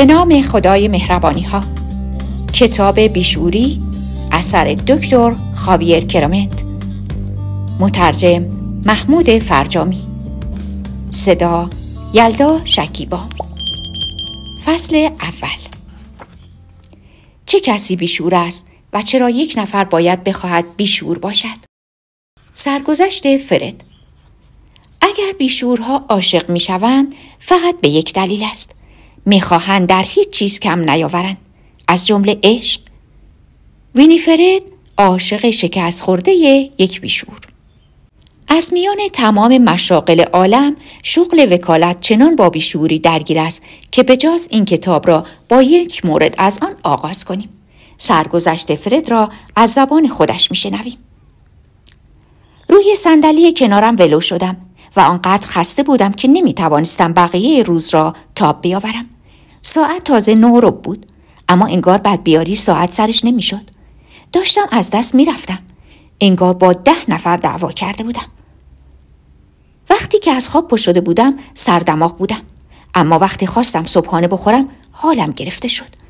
به نام خدای مهربانی ها کتاب بیشوری اثر دکتر خاویر کرامت مترجم محمود فرجامی صدا یلدا شکیبا فصل اول چه کسی بیشور است و چرا یک نفر باید بخواهد بیشور باشد؟ سرگذشت فرد اگر بیشورها عاشق می شوند فقط به یک دلیل است میخواهند در هیچ چیز کم نیاورند از جمله عشق وینیفرد عاشق شکست خورده یک بیشور از میان تمام مشاقل عالم شغل وکالت چنان با بیشوری درگیر است که جاز این کتاب را با یک مورد از آن آغاز کنیم سرگذشت فرد را از زبان خودش میشنویم روی صندلی کنارم ولو شدم و آنقدر خسته بودم که نمی توانستم بقیه روز را تاب بیاورم. ساعت تازه رو بود اما انگار بعد بیاری ساعت سرش نمیشد داشتم از دست میرفتم انگار با ده نفر دعوا کرده بودم وقتی که از خواب پشت بودم سردماغ بودم اما وقتی خواستم صبحانه بخورم حالم گرفته شد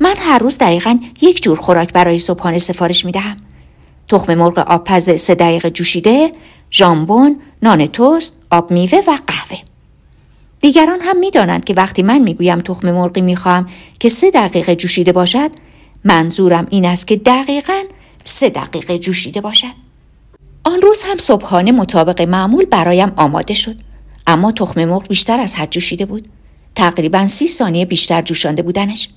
من هر روز دقیقا یک جور خوراک برای صبحانه سفارش می دهم. تخم مرغ آبپز سه دقیقه جوشیده، ژامبون، نان توست، آب میوه و قهوه. دیگران هم دانند که وقتی من میگویم تخم مرغی خواهم که سه دقیقه جوشیده باشد منظورم این است که دقیقا سه دقیقه جوشیده باشد آن روز هم صبحانه مطابق معمول برایم آماده شد اما تخم مرغ بیشتر از حد جوشیده بود تقریبا سی ثانیه بیشتر جوشانده بودنش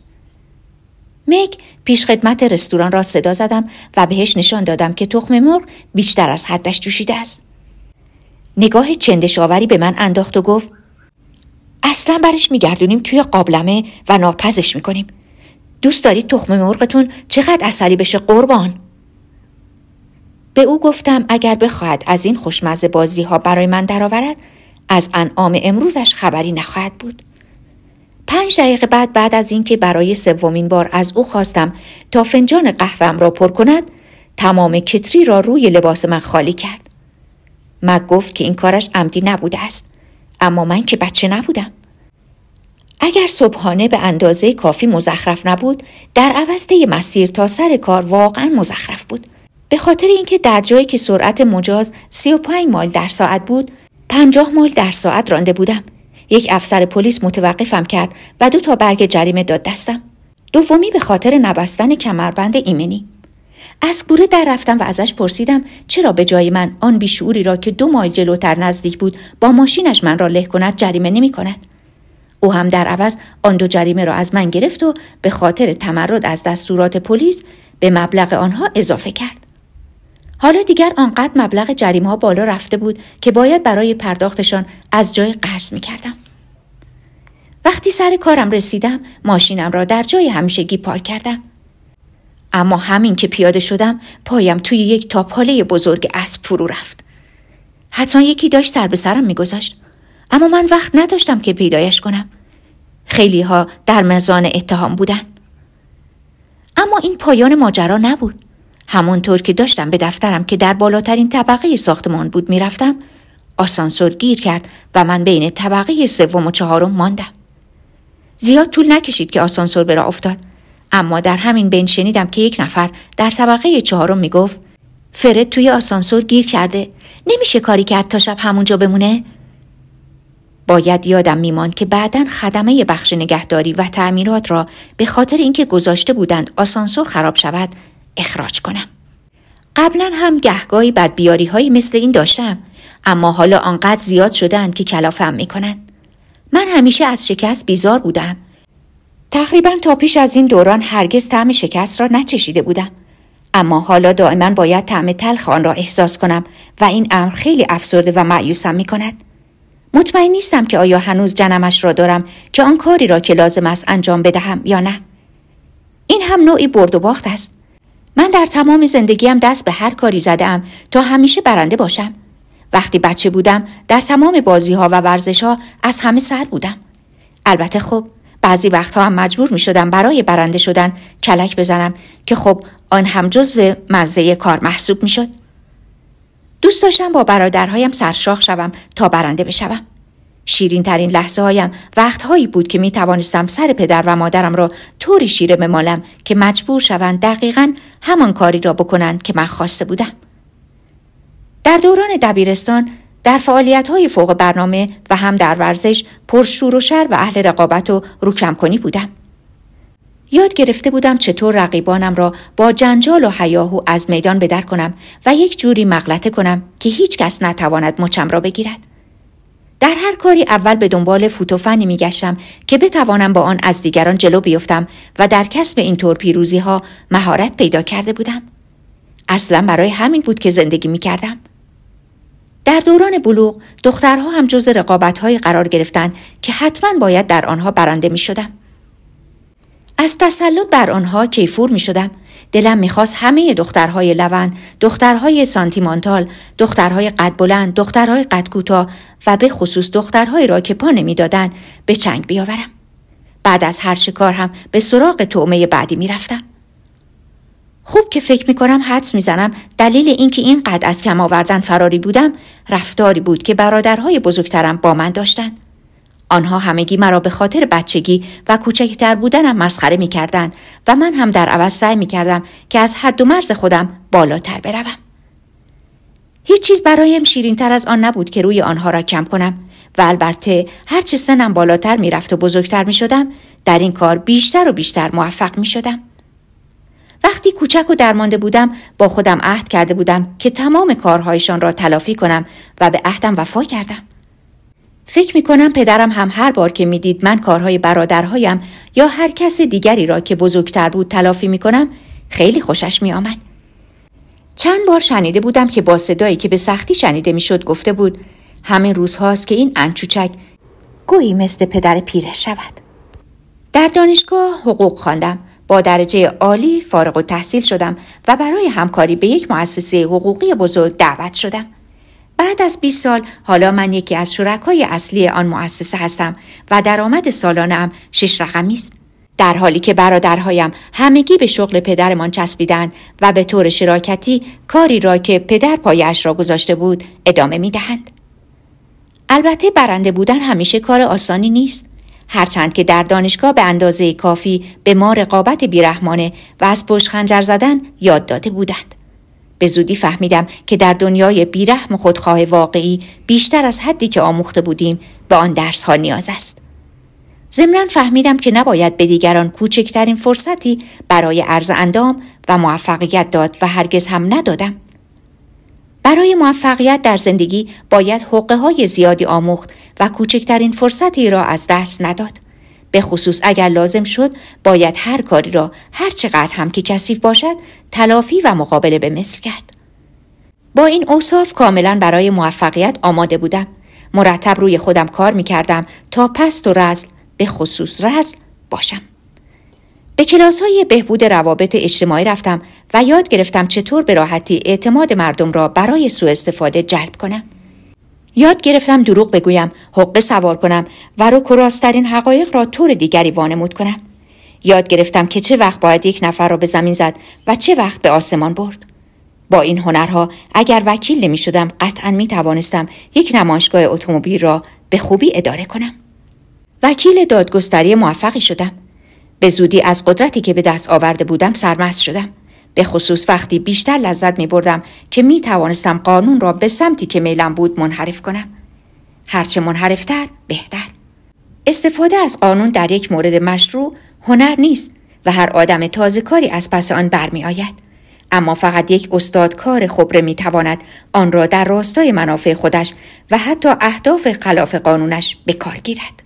میک پیش خدمت رستوران را صدا زدم و بهش نشان دادم که تخم مرغ بیشتر از حدش جوشیده است نگاه چندشاوری به من انداخت و گفت اصلا برش میگردونیم توی قابلمه و ناپزش میکنیم دوست دارید تخم مرغتون چقدر اصلی بشه قربان به او گفتم اگر بخواهد از این خوشمزه بازی ها برای من درآورد از انعام امروزش خبری نخواهد بود پنج دقیقه بعد بعد از اینکه برای سومین بار از او خواستم تا فنجان قهوهام را پر کند تمام کتری را روی لباس من خالی کرد مک گفت که این کارش عمدی نبوده است اما من که بچه نبودم اگر صبحانه به اندازه کافی مزخرف نبود در عوض مسیر تا سر کار واقعا مزخرف بود به خاطر اینکه در جایی که سرعت مجاز 35 مایل در ساعت بود 50 مایل در ساعت رانده بودم یک افسر پلیس متوقفم کرد و دو تا برگ جریمه داد دستم دومی به خاطر نبستن کمربند ایمنی از گوره در رفتم و ازش پرسیدم چرا به جای من آن بیشعوری را که دو مایل جلوتر نزدیک بود با ماشینش من را له کند جریمه نمی کند. او هم در عوض آن دو جریمه را از من گرفت و به خاطر تمرد از دستورات پلیس به مبلغ آنها اضافه کرد. حالا دیگر آنقدر مبلغ جریمه ها بالا رفته بود که باید برای پرداختشان از جای قرض می کردم. وقتی سر کارم رسیدم ماشینم را در جای همیشگی پارک کردم. اما همین که پیاده شدم پایم توی یک تاپاله بزرگ اسب فرو رفت حتما یکی داشت سر به سرم میگذاشت اما من وقت نداشتم که پیدایش کنم خیلی ها در مزان اتهام بودن اما این پایان ماجرا نبود همانطور که داشتم به دفترم که در بالاترین طبقه ساختمان بود میرفتم آسانسور گیر کرد و من بین طبقه سوم و چهارم ماندم زیاد طول نکشید که آسانسور به افتاد اما در همین بین شنیدم که یک نفر در طبقه چهارم میگفت فرد توی آسانسور گیر کرده نمیشه کاری کرد تا شب همونجا بمونه باید یادم میمان که بعدا خدمه بخش نگهداری و تعمیرات را به خاطر اینکه گذاشته بودند آسانسور خراب شود اخراج کنم قبلا هم گهگاهی بدبیاری هایی مثل این داشتم اما حالا آنقدر زیاد شدند که کلافم میکنند من همیشه از شکست بیزار بودم تقریبا تا پیش از این دوران هرگز طعم شکست را نچشیده بودم اما حالا دائما باید طعم تلخ آن را احساس کنم و این امر خیلی افسرده و معیوسم می کند. مطمئن نیستم که آیا هنوز جنمش را دارم که آن کاری را که لازم است انجام بدهم یا نه. این هم نوعی برد و باخت است. من در تمام زندگیم دست به هر کاری زدم تا همیشه برنده باشم. وقتی بچه بودم در تمام بازی ها و ورزش ها از همه سر بودم. البته خب بعضی وقتها هم مجبور می شدم برای برنده شدن کلک بزنم که خب آن هم جزو مزه کار محسوب می شد. دوست داشتم با برادرهایم سرشاخ شوم تا برنده بشوم. شیرین ترین لحظه هایم وقتهایی بود که می توانستم سر پدر و مادرم را طوری شیره بمالم که مجبور شوند دقیقا همان کاری را بکنند که من خواسته بودم. در دوران دبیرستان در فعالیت های فوق برنامه و هم در ورزش پرشور و شر و اهل رقابت و روکم کنی بودم. یاد گرفته بودم چطور رقیبانم را با جنجال و حیاهو از میدان بدر کنم و یک جوری مغلطه کنم که هیچ کس نتواند مچم را بگیرد. در هر کاری اول به دنبال فوتوفنی می گشتم که بتوانم با آن از دیگران جلو بیفتم و در کسب اینطور پیروزی ها مهارت پیدا کرده بودم. اصلا برای همین بود که زندگی می کردم. در دوران بلوغ دخترها هم جز رقابتهایی قرار گرفتند که حتما باید در آنها برنده می شدم. از تسلط بر آنها کیفور می شدم. دلم میخواست همه دخترهای لون، دخترهای سانتیمانتال، دخترهای قد بلند، دخترهای قد کوتاه و به خصوص دخترهایی را که پا نمیدادند به چنگ بیاورم. بعد از هر شکار هم به سراغ تومه بعدی میرفتم. خوب که فکر می کنم حدس می زنم دلیل اینکه اینقدر از کم آوردن فراری بودم رفتاری بود که برادرهای بزرگترم با من داشتند. آنها همگی مرا به خاطر بچگی و کوچکتر بودنم مسخره می کردن و من هم در عوض سعی می کردم که از حد و مرز خودم بالاتر بروم. هیچ چیز برایم شیرینتر از آن نبود که روی آنها را کم کنم و البته هرچه سنم بالاتر میرفت و بزرگتر می شدم در این کار بیشتر و بیشتر موفق می شدم. وقتی کوچک و درمانده بودم با خودم عهد کرده بودم که تمام کارهایشان را تلافی کنم و به عهدم وفا کردم فکر می کنم پدرم هم هر بار که میدید من کارهای برادرهایم یا هر کس دیگری را که بزرگتر بود تلافی می کنم خیلی خوشش می آمد. چند بار شنیده بودم که با صدایی که به سختی شنیده میشد گفته بود همین روزهاست که این انچوچک گویی مثل پدر پیره شود. در دانشگاه حقوق خواندم با درجه عالی فارغ و تحصیل شدم و برای همکاری به یک مؤسسه حقوقی بزرگ دعوت شدم. بعد از 20 سال حالا من یکی از شرکای اصلی آن مؤسسه هستم و درآمد سالانه‌ام شش رقمی است. در حالی که برادرهایم همگی به شغل پدرمان چسبیدند و به طور شراکتی کاری را که پدر پایش را گذاشته بود ادامه می دهند. البته برنده بودن همیشه کار آسانی نیست. هرچند که در دانشگاه به اندازه کافی به ما رقابت بیرحمانه و از پشت خنجر زدن یاد داده بودند. به زودی فهمیدم که در دنیای بیرحم خودخواه واقعی بیشتر از حدی که آموخته بودیم به آن درس ها نیاز است. ضمنا فهمیدم که نباید به دیگران کوچکترین فرصتی برای عرض اندام و موفقیت داد و هرگز هم ندادم. برای موفقیت در زندگی باید حقه های زیادی آموخت و کوچکترین فرصتی را از دست نداد. به خصوص اگر لازم شد باید هر کاری را هر چقدر هم که کثیف باشد تلافی و مقابله به مثل کرد. با این اوصاف کاملا برای موفقیت آماده بودم. مرتب روی خودم کار می کردم تا پست و رزل به خصوص رزل باشم. به کلاس های بهبود روابط اجتماعی رفتم و یاد گرفتم چطور به راحتی اعتماد مردم را برای سوء استفاده جلب کنم. یاد گرفتم دروغ بگویم، حقه سوار کنم و رو کراسترین حقایق را طور دیگری وانمود کنم. یاد گرفتم که چه وقت باید یک نفر را به زمین زد و چه وقت به آسمان برد. با این هنرها اگر وکیل نمی شدم قطعا می توانستم یک نمایشگاه اتومبیل را به خوبی اداره کنم. وکیل دادگستری موفقی شدم. به زودی از قدرتی که به دست آورده بودم سرمست شدم. به خصوص وقتی بیشتر لذت می بردم که می توانستم قانون را به سمتی که میلم بود منحرف کنم. هرچه منحرفتر بهتر. استفاده از قانون در یک مورد مشروع هنر نیست و هر آدم تازه کاری از پس آن برمی آید. اما فقط یک کار خبره می تواند آن را در راستای منافع خودش و حتی اهداف خلاف قانونش به کار گیرد.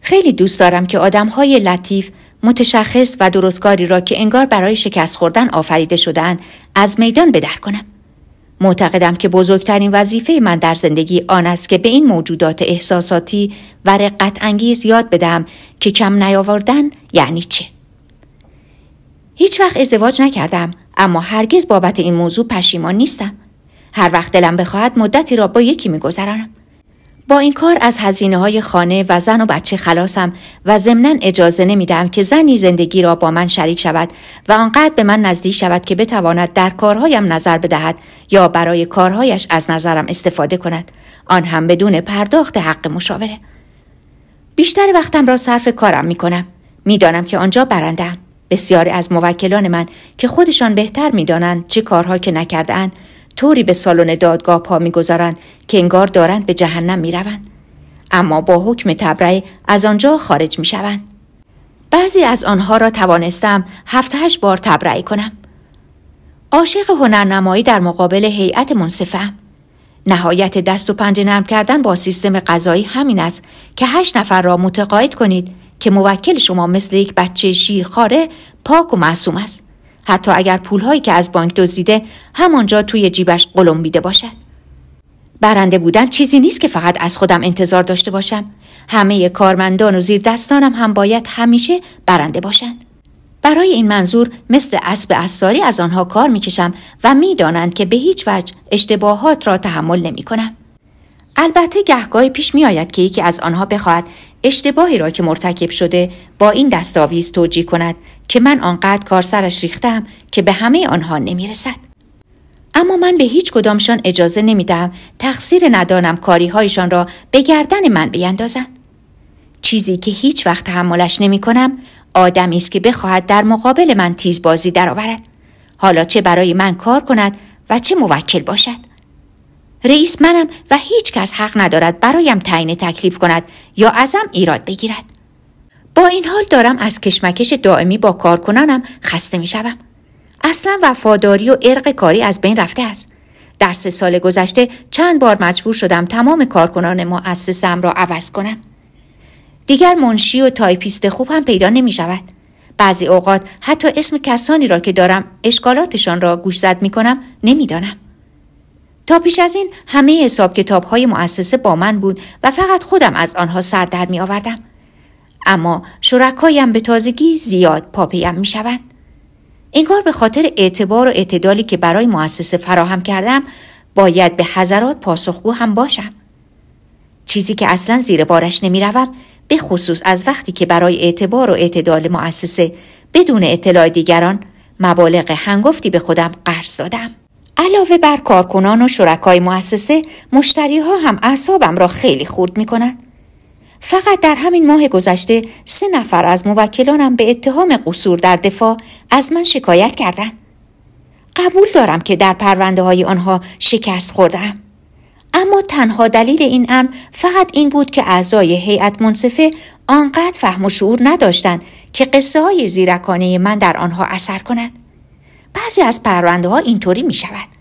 خیلی دوست دارم که آدم های لطیف متشخص و درستگاری را که انگار برای شکست خوردن آفریده شدن از میدان بدر کنم معتقدم که بزرگترین وظیفه من در زندگی آن است که به این موجودات احساساتی و رقت انگیز یاد بدم که کم نیاوردن یعنی چه هیچ وقت ازدواج نکردم اما هرگز بابت این موضوع پشیمان نیستم هر وقت دلم بخواهد مدتی را با یکی میگذرانم با این کار از هزینه های خانه و زن و بچه خلاصم و ضمنا اجازه نمیدم که زنی زندگی را با من شریک شود و آنقدر به من نزدیک شود که بتواند در کارهایم نظر بدهد یا برای کارهایش از نظرم استفاده کند آن هم بدون پرداخت حق مشاوره بیشتر وقتم را صرف کارم می کنم میدانم که آنجا برندم بسیاری از موکلان من که خودشان بهتر میدانند چه کارها که نکردهاند طوری به سالن دادگاه پا میگذارند که انگار دارند به جهنم میروند اما با حکم تبرئه از آنجا خارج میشوند بعضی از آنها را توانستم هفت بار تبرئه کنم عاشق هنرنمایی در مقابل هیئت منصفم نهایت دست و پنجه نرم کردن با سیستم غذایی همین است که هشت نفر را متقاعد کنید که موکل شما مثل یک بچه شیرخواره پاک و معصوم است حتی اگر پولهایی که از بانک دزدیده همانجا توی جیبش بیده باشد برنده بودن چیزی نیست که فقط از خودم انتظار داشته باشم همه کارمندان و زیر دستانم هم باید همیشه برنده باشند برای این منظور مثل اسب اساری از آنها کار میکشم و میدانند که به هیچ وجه اشتباهات را تحمل نمی کنم. البته گهگاهی پیش می آید که یکی از آنها بخواهد اشتباهی را که مرتکب شده با این دستاویز توجیه کند که من آنقدر کار سرش ریختم که به همه آنها نمیرسد اما من به هیچ کدامشان اجازه نمیدم تقصیر ندانم هایشان را به گردن من بیندازند چیزی که هیچ وقت تحملش نمی کنم آدمی است که بخواهد در مقابل من تیز بازی درآورد حالا چه برای من کار کند و چه موکل باشد رئیس منم و هیچ کس حق ندارد برایم تعیین تکلیف کند یا ازم ایراد بگیرد با این حال دارم از کشمکش دائمی با کارکنانم خسته می شوم. اصلا وفاداری و ارق کاری از بین رفته است. در سه سال گذشته چند بار مجبور شدم تمام کارکنان مؤسسم را عوض کنم. دیگر منشی و تایپیست خوب هم پیدا نمی شود. بعضی اوقات حتی اسم کسانی را که دارم اشکالاتشان را زد می کنم نمی دانم. تا پیش از این همه حساب کتاب های مؤسسه با من بود و فقط خودم از آنها سر در می آوردم. اما شرکایم به تازگی زیاد پاپیم می شوند. انگار به خاطر اعتبار و اعتدالی که برای مؤسسه فراهم کردم باید به حضرات پاسخگو هم باشم. چیزی که اصلا زیر بارش نمی روم به خصوص از وقتی که برای اعتبار و اعتدال مؤسسه بدون اطلاع دیگران مبالغ هنگفتی به خودم قرض دادم. علاوه بر کارکنان و شرکای مؤسسه مشتری ها هم اعصابم را خیلی خورد می کنند. فقط در همین ماه گذشته سه نفر از موکلانم به اتهام قصور در دفاع از من شکایت کردند. قبول دارم که در پرونده های آنها شکست خوردم. اما تنها دلیل این امر فقط این بود که اعضای هیئت منصفه آنقدر فهم و شعور نداشتند که قصه های زیرکانه من در آنها اثر کند. بعضی از پرونده ها اینطوری می شود.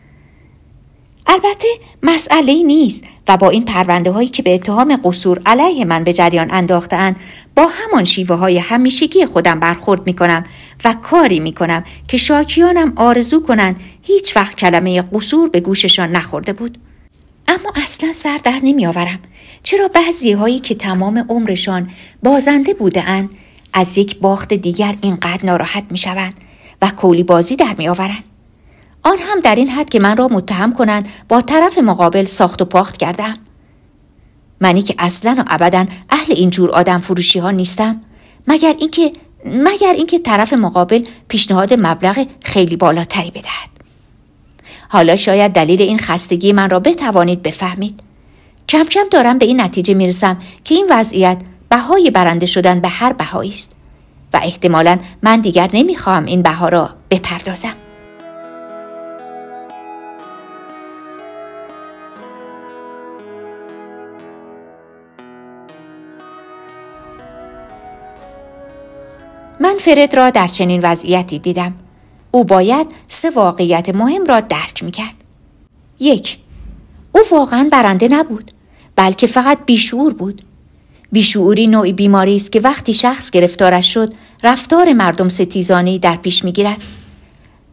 البته مسئله نیست و با این پرونده هایی که به اتهام قصور علیه من به جریان اند، با همان شیوه های همیشگی خودم برخورد می کنم و کاری می کنم که شاکیانم آرزو کنند هیچ وقت کلمه قصور به گوششان نخورده بود اما اصلا سر در نمی آورم چرا بعضی هایی که تمام عمرشان بازنده بوده اند از یک باخت دیگر اینقدر ناراحت می شوند و کولی بازی در می آورند آن هم در این حد که من را متهم کنند با طرف مقابل ساخت و پاخت کردم منی که اصلا و ابدا اهل این جور آدم فروشی ها نیستم مگر اینکه مگر اینکه طرف مقابل پیشنهاد مبلغ خیلی بالاتری بدهد حالا شاید دلیل این خستگی من را بتوانید بفهمید کم کم دارم به این نتیجه میرسم که این وضعیت بهای برنده شدن به هر بهایی است و احتمالا من دیگر نمیخواهم این بها را بپردازم من فرد را در چنین وضعیتی دیدم او باید سه واقعیت مهم را درک کرد یک او واقعا برنده نبود بلکه فقط بیشعور بود بیشعوری نوعی بیماری است که وقتی شخص گرفتارش شد رفتار مردم ستیزانی در پیش گیرد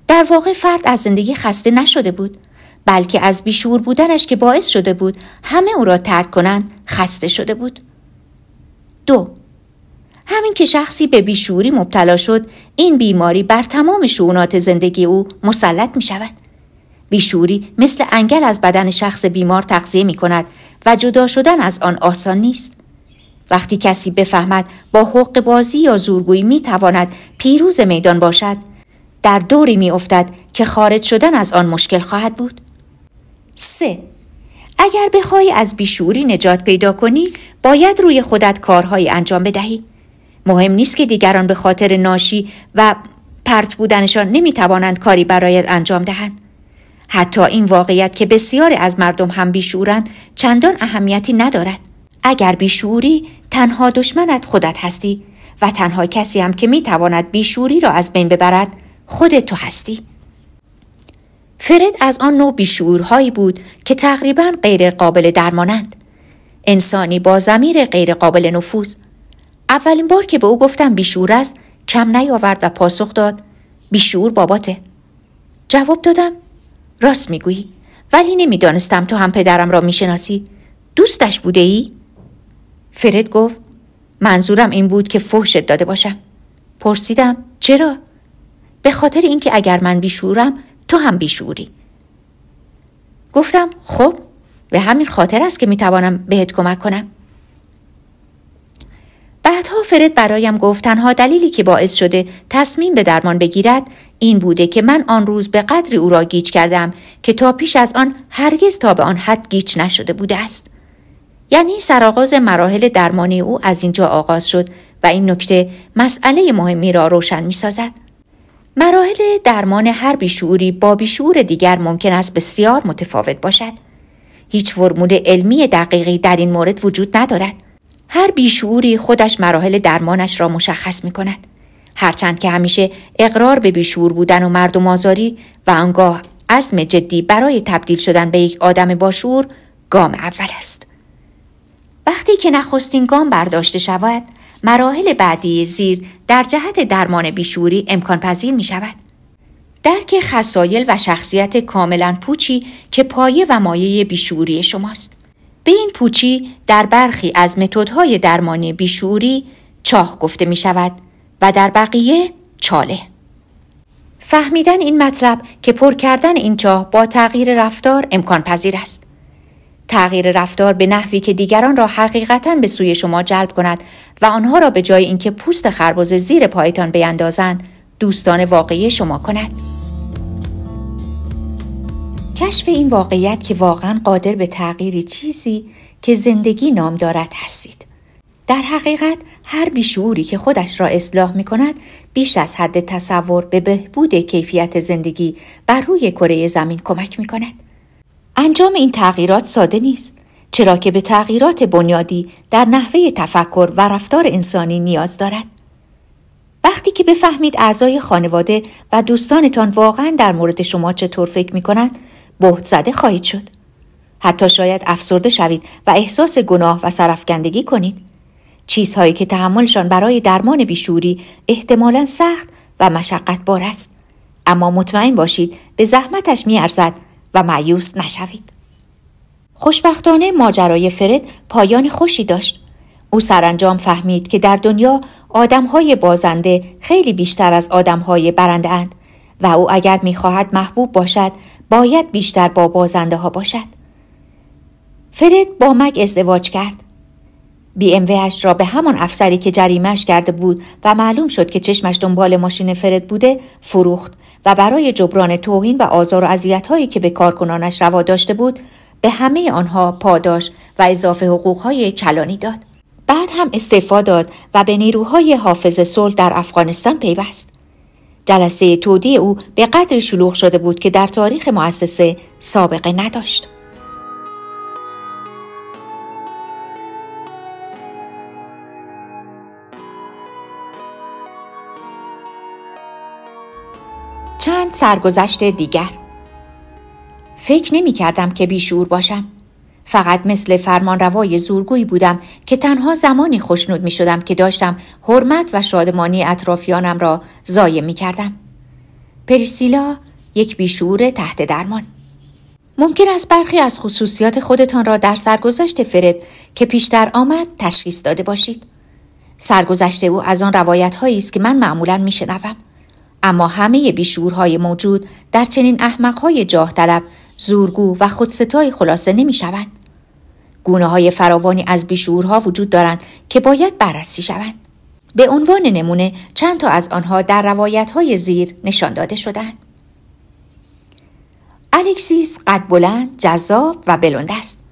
در واقع فرد از زندگی خسته نشده بود بلکه از بیشعور بودنش که باعث شده بود همه او را ترک کنند خسته شده بود دو همین که شخصی به بیشوری مبتلا شد این بیماری بر تمام شعونات زندگی او مسلط می شود. بیشوری مثل انگل از بدن شخص بیمار تغذیه می کند و جدا شدن از آن آسان نیست. وقتی کسی بفهمد با حق بازی یا زورگویی می تواند پیروز میدان باشد در دوری می افتد که خارج شدن از آن مشکل خواهد بود. 3. اگر بخواهی از بیشوری نجات پیدا کنی باید روی خودت کارهایی انجام بدهی مهم نیست که دیگران به خاطر ناشی و پرت بودنشان توانند کاری برایت انجام دهند حتی این واقعیت که بسیاری از مردم هم بیشورند چندان اهمیتی ندارد اگر بیشوری تنها دشمنت خودت هستی و تنها کسی هم که میتواند بیشوری را از بین ببرد خود تو هستی فرد از آن نوع بیشورهایی بود که تقریبا قابل درمانند انسانی با زمیر قابل نفوذ اولین بار که به او گفتم بیشور است کم نیاورد و پاسخ داد بیشور باباته جواب دادم راست میگویی ولی نمیدانستم تو هم پدرم را میشناسی دوستش بوده ای؟ فرد گفت منظورم این بود که فحشت داده باشم پرسیدم چرا؟ به خاطر اینکه اگر من بیشورم تو هم بیشوری گفتم خب به همین خاطر است که میتوانم بهت کمک کنم بعدها فرد برایم گفت تنها دلیلی که باعث شده تصمیم به درمان بگیرد این بوده که من آن روز به قدری او را گیج کردم که تا پیش از آن هرگز تا به آن حد گیج نشده بوده است یعنی سرآغاز مراحل درمانی او از اینجا آغاز شد و این نکته مسئله مهمی را روشن می سازد. مراحل درمان هر بیشعوری با بیشعور دیگر ممکن است بسیار متفاوت باشد. هیچ فرمول علمی دقیقی در این مورد وجود ندارد. هر بیشعوری خودش مراحل درمانش را مشخص می کند. هرچند که همیشه اقرار به بیشعور بودن و مردم آزاری و آنگاه عزم جدی برای تبدیل شدن به یک آدم باشور، گام اول است. وقتی که نخستین گام برداشته شود، مراحل بعدی زیر در جهت درمان بیشوری امکان پذیر می شود. درک خسایل و شخصیت کاملا پوچی که پایه و مایه بیشوری شماست. به این پوچی در برخی از متدهای درمانی بیشعوری چاه گفته می شود و در بقیه چاله. فهمیدن این مطلب که پر کردن این چاه با تغییر رفتار امکان پذیر است. تغییر رفتار به نحوی که دیگران را حقیقتا به سوی شما جلب کند و آنها را به جای اینکه پوست خربزه زیر پایتان بیندازند دوستان واقعی شما کند. کشف این واقعیت که واقعا قادر به تغییری چیزی که زندگی نام دارد هستید. در حقیقت هر بیشعوری که خودش را اصلاح می کند بیش از حد تصور به بهبود کیفیت زندگی بر روی کره زمین کمک می کند. انجام این تغییرات ساده نیست چرا که به تغییرات بنیادی در نحوه تفکر و رفتار انسانی نیاز دارد. وقتی که بفهمید اعضای خانواده و دوستانتان واقعا در مورد شما چطور فکر می بهت زده خواهید شد حتی شاید افسرده شوید و احساس گناه و سرفکندگی کنید چیزهایی که تحملشان برای درمان بیشوری احتمالا سخت و مشقت بار است اما مطمئن باشید به زحمتش میارزد و معیوس نشوید خوشبختانه ماجرای فرد پایان خوشی داشت او سرانجام فهمید که در دنیا آدمهای بازنده خیلی بیشتر از آدمهای برنده اند و او اگر میخواهد محبوب باشد باید بیشتر با بازنده ها باشد فرد با مک ازدواج کرد بی ام را به همان افسری که جریمش کرده بود و معلوم شد که چشمش دنبال ماشین فرد بوده فروخت و برای جبران توهین و آزار و هایی که به کارکنانش روا داشته بود به همه آنها پاداش و اضافه حقوقهای کلانی داد بعد هم استعفا داد و به نیروهای حافظ صلح در افغانستان پیوست جلسه تودی او به قدر شلوغ شده بود که در تاریخ مؤسسه سابقه نداشت. چند سرگذشت دیگر فکر نمی کردم که بیشور باشم فقط مثل فرمانروای زورگویی بودم که تنها زمانی خوشنود می شدم که داشتم حرمت و شادمانی اطرافیانم را ضایع می کردم. پریسیلا یک بیشور تحت درمان ممکن است برخی از خصوصیات خودتان را در سرگذشت فرد که پیشتر آمد تشخیص داده باشید. سرگذشت او از آن روایت هایی است که من معمولا شنفم. اما همه های موجود در چنین احمقهای جاه طلب، زورگو و خودستایی خلاصه نمی گونه های فراوانی از ها وجود دارند که باید بررسی شوند. به عنوان نمونه چند تا از آنها در روایت های زیر نشان داده شدند. الکسیس قد بلند، جذاب و بلند است.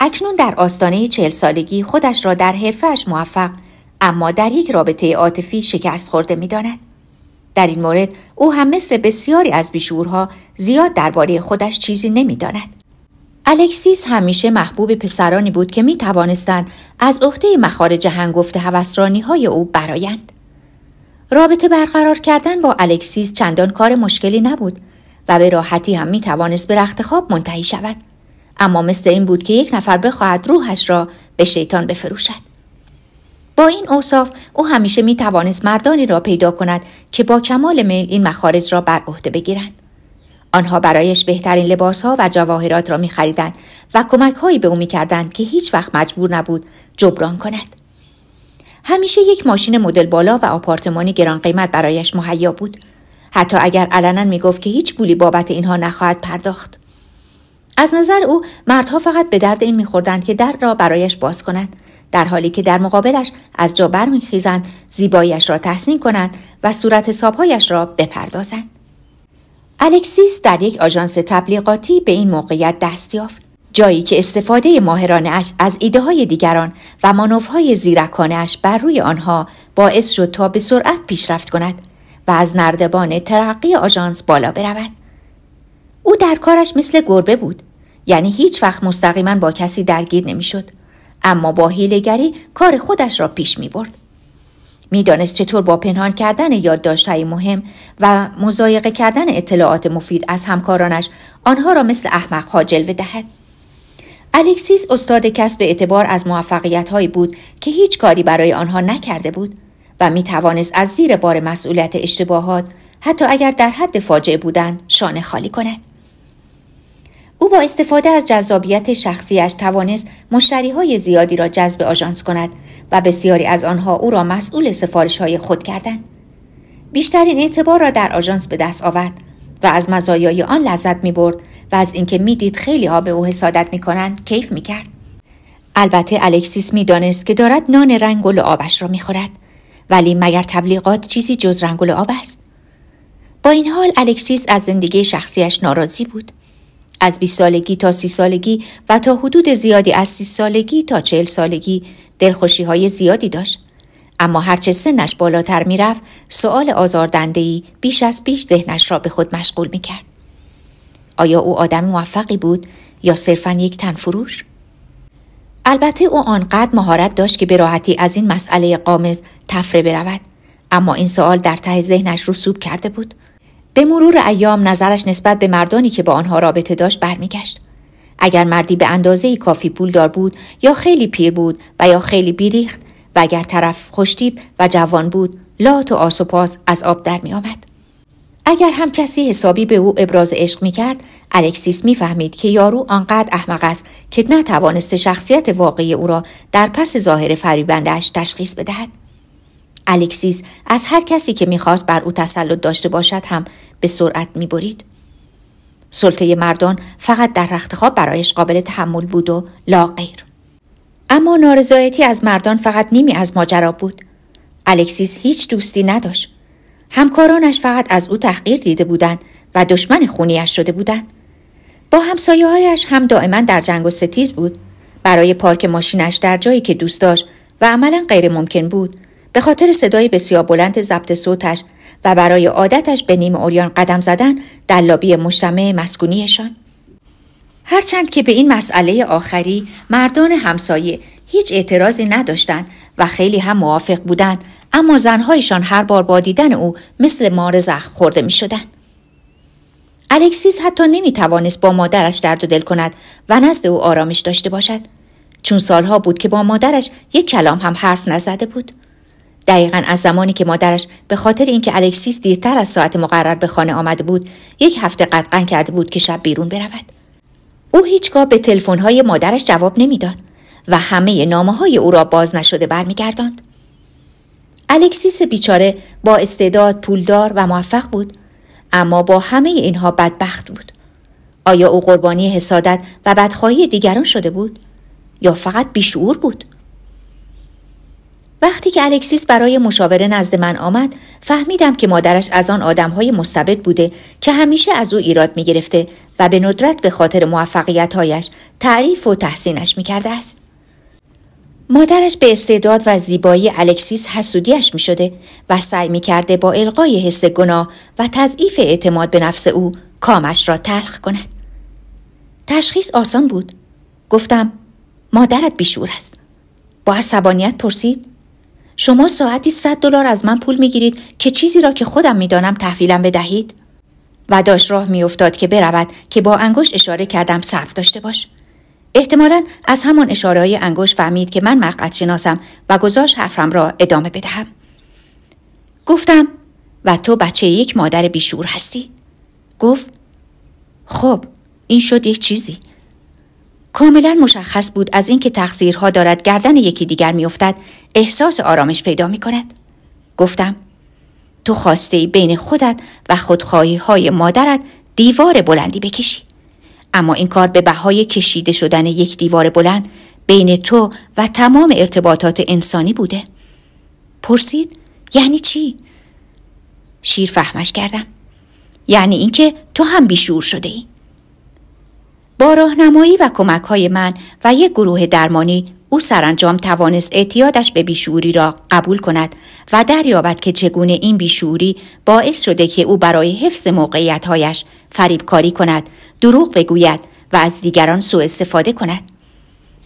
اکنون در آستانه چهل سالگی خودش را در حرفش موفق اما در یک رابطه عاطفی شکست خورده می داند. در این مورد او هم مثل بسیاری از بیشورها زیاد درباره خودش چیزی داند. الکسیس همیشه محبوب پسرانی بود که می توانستند از عهده مخارج هنگفت هوسرانی های او برایند. رابطه برقرار کردن با الکسیس چندان کار مشکلی نبود و به راحتی هم می توانست به رخت خواب منتهی شود. اما مثل این بود که یک نفر بخواهد روحش را به شیطان بفروشد. با این اوصاف او همیشه می توانست مردانی را پیدا کند که با کمال میل این مخارج را بر عهده بگیرند. آنها برایش بهترین لباسها و جواهرات را میخریدند و کمکهایی به او میکردند که هیچ وقت مجبور نبود جبران کند. همیشه یک ماشین مدل بالا و آپارتمانی گران قیمت برایش مهیا بود. حتی اگر علنا میگفت که هیچ پولی بابت اینها نخواهد پرداخت. از نظر او مردها فقط به درد این میخوردند که در را برایش باز کنند در حالی که در مقابلش از جا برمیخیزند زیباییش را تحسین کنند و صورت حسابهایش را بپردازند الکسیس در یک آژانس تبلیغاتی به این موقعیت دست یافت جایی که استفاده ماهرانش از ایده های دیگران و مانورهای زیرکانش بر روی آنها باعث شد تا به سرعت پیشرفت کند و از نردبان ترقی آژانس بالا برود او در کارش مثل گربه بود یعنی هیچ وقت مستقیما با کسی درگیر نمیشد اما با هیلگری کار خودش را پیش می برد. میدانست چطور با پنهان کردن یادداشتهای مهم و مزایقه کردن اطلاعات مفید از همکارانش آنها را مثل احمقها جلوه دهد الکسیس استاد کسب اعتبار از موفقیتهایی بود که هیچ کاری برای آنها نکرده بود و می توانست از زیر بار مسئولیت اشتباهات حتی اگر در حد فاجعه بودند شانه خالی کند او با استفاده از جذابیت شخصیش توانست مشتری های زیادی را جذب آژانس کند و بسیاری از آنها او را مسئول سفارش های خود کردند. بیشترین اعتبار را در آژانس به دست آورد و از مزایای آن لذت می برد و از اینکه میدید خیلی ها به او حسادت می کنند کیف می کرد. البته الکسیس میدانست که دارد نان رنگ و آبش را میخورد ولی مگر تبلیغات چیزی جز رنگ و آب است با این حال الکسیس از زندگی شخصیش ناراضی بود از 20 سالگی تا 30 سالگی و تا حدود زیادی از 30 سالگی تا 40 سالگی دلخوشی های زیادی داشت. اما هرچه سنش بالاتر میرفت سؤال آزاردندهی بیش از پیش ذهنش را به خود مشغول کرد. آیا او آدم موفقی بود یا صرفا یک تنفروش؟ البته او آنقدر مهارت داشت که به راحتی از این مسئله قامز تفره برود اما این سوال در ته ذهنش رسوب کرده بود به مرور ایام نظرش نسبت به مردانی که با آنها رابطه داشت برمیگشت اگر مردی به اندازه کافی دار بود یا خیلی پیر بود و یا خیلی بیریخت و اگر طرف خوشتیب و جوان بود لات و آس و پاس از آب در می آمد. اگر هم کسی حسابی به او ابراز عشق می کرد، الکسیس می فهمید که یارو آنقدر احمق است که نتوانسته شخصیت واقعی او را در پس ظاهر فریبندهش تشخیص بدهد. الکسیس از هر کسی که میخواست بر او تسلط داشته باشد هم به سرعت میبرید سلطه مردان فقط در رختخواب برایش قابل تحمل بود و لاغیر. اما نارضایتی از مردان فقط نیمی از ماجرا بود الکسیس هیچ دوستی نداشت همکارانش فقط از او تحقیر دیده بودند و دشمن خونیش شده بودند با همسایه هم دائما در جنگ و ستیز بود برای پارک ماشینش در جایی که دوست داشت و عملا غیر ممکن بود به خاطر صدای بسیار بلند ضبط صوتش و برای عادتش به نیم اوریان قدم زدن در لابی مجتمع مسکونیشان هرچند که به این مسئله آخری مردان همسایه هیچ اعتراضی نداشتند و خیلی هم موافق بودند اما زنهایشان هر بار با دیدن او مثل مار زخم خورده می شدن. الکسیس حتی نمی توانست با مادرش درد و دل کند و نزد او آرامش داشته باشد چون سالها بود که با مادرش یک کلام هم حرف نزده بود دقیقا از زمانی که مادرش به خاطر اینکه الکسیس دیرتر از ساعت مقرر به خانه آمده بود یک هفته قطعا کرده بود که شب بیرون برود او هیچگاه به تلفن‌های مادرش جواب نمیداد و همه نامه های او را باز نشده برمیگرداند الکسیس بیچاره با استعداد پولدار و موفق بود اما با همه اینها بدبخت بود آیا او قربانی حسادت و بدخواهی دیگران شده بود یا فقط بیشعور بود وقتی که الکسیس برای مشاوره نزد من آمد فهمیدم که مادرش از آن آدمهای مستبد بوده که همیشه از او ایراد می و به ندرت به خاطر موفقیتهایش تعریف و تحسینش میکرده است. مادرش به استعداد و زیبایی الکسیس حسودیش می و سعی می کرده با القای حس گناه و تضعیف اعتماد به نفس او کامش را تلخ کند. تشخیص آسان بود. گفتم مادرت بیشور است. با عصبانیت پرسید شما ساعتی 100 دلار از من پول میگیرید که چیزی را که خودم میدانم تحویلم بدهید و داشت راه میافتاد که برود که با انگشت اشاره کردم صبر داشته باش احتمالا از همان اشاره های انگشت فهمید که من مقعد شناسم و گذاشت حرفم را ادامه بدهم گفتم و تو بچه یک مادر بیشور هستی گفت خب این شد یک چیزی کاملا مشخص بود از اینکه تقصیرها دارد گردن یکی دیگر میافتد احساس آرامش پیدا می کند. گفتم تو خواسته ای بین خودت و خودخواهی های مادرت دیوار بلندی بکشی اما این کار به بهای کشیده شدن یک دیوار بلند بین تو و تمام ارتباطات انسانی بوده پرسید یعنی چی شیر فهمش کردم یعنی اینکه تو هم بیشور شده ای با راهنمایی و کمک های من و یک گروه درمانی او سرانجام توانست اعتیادش به بیشعوری را قبول کند و دریابد که چگونه این بیشعوری باعث شده که او برای حفظ موقعیتهایش فریبکاری کند دروغ بگوید و از دیگران سوء استفاده کند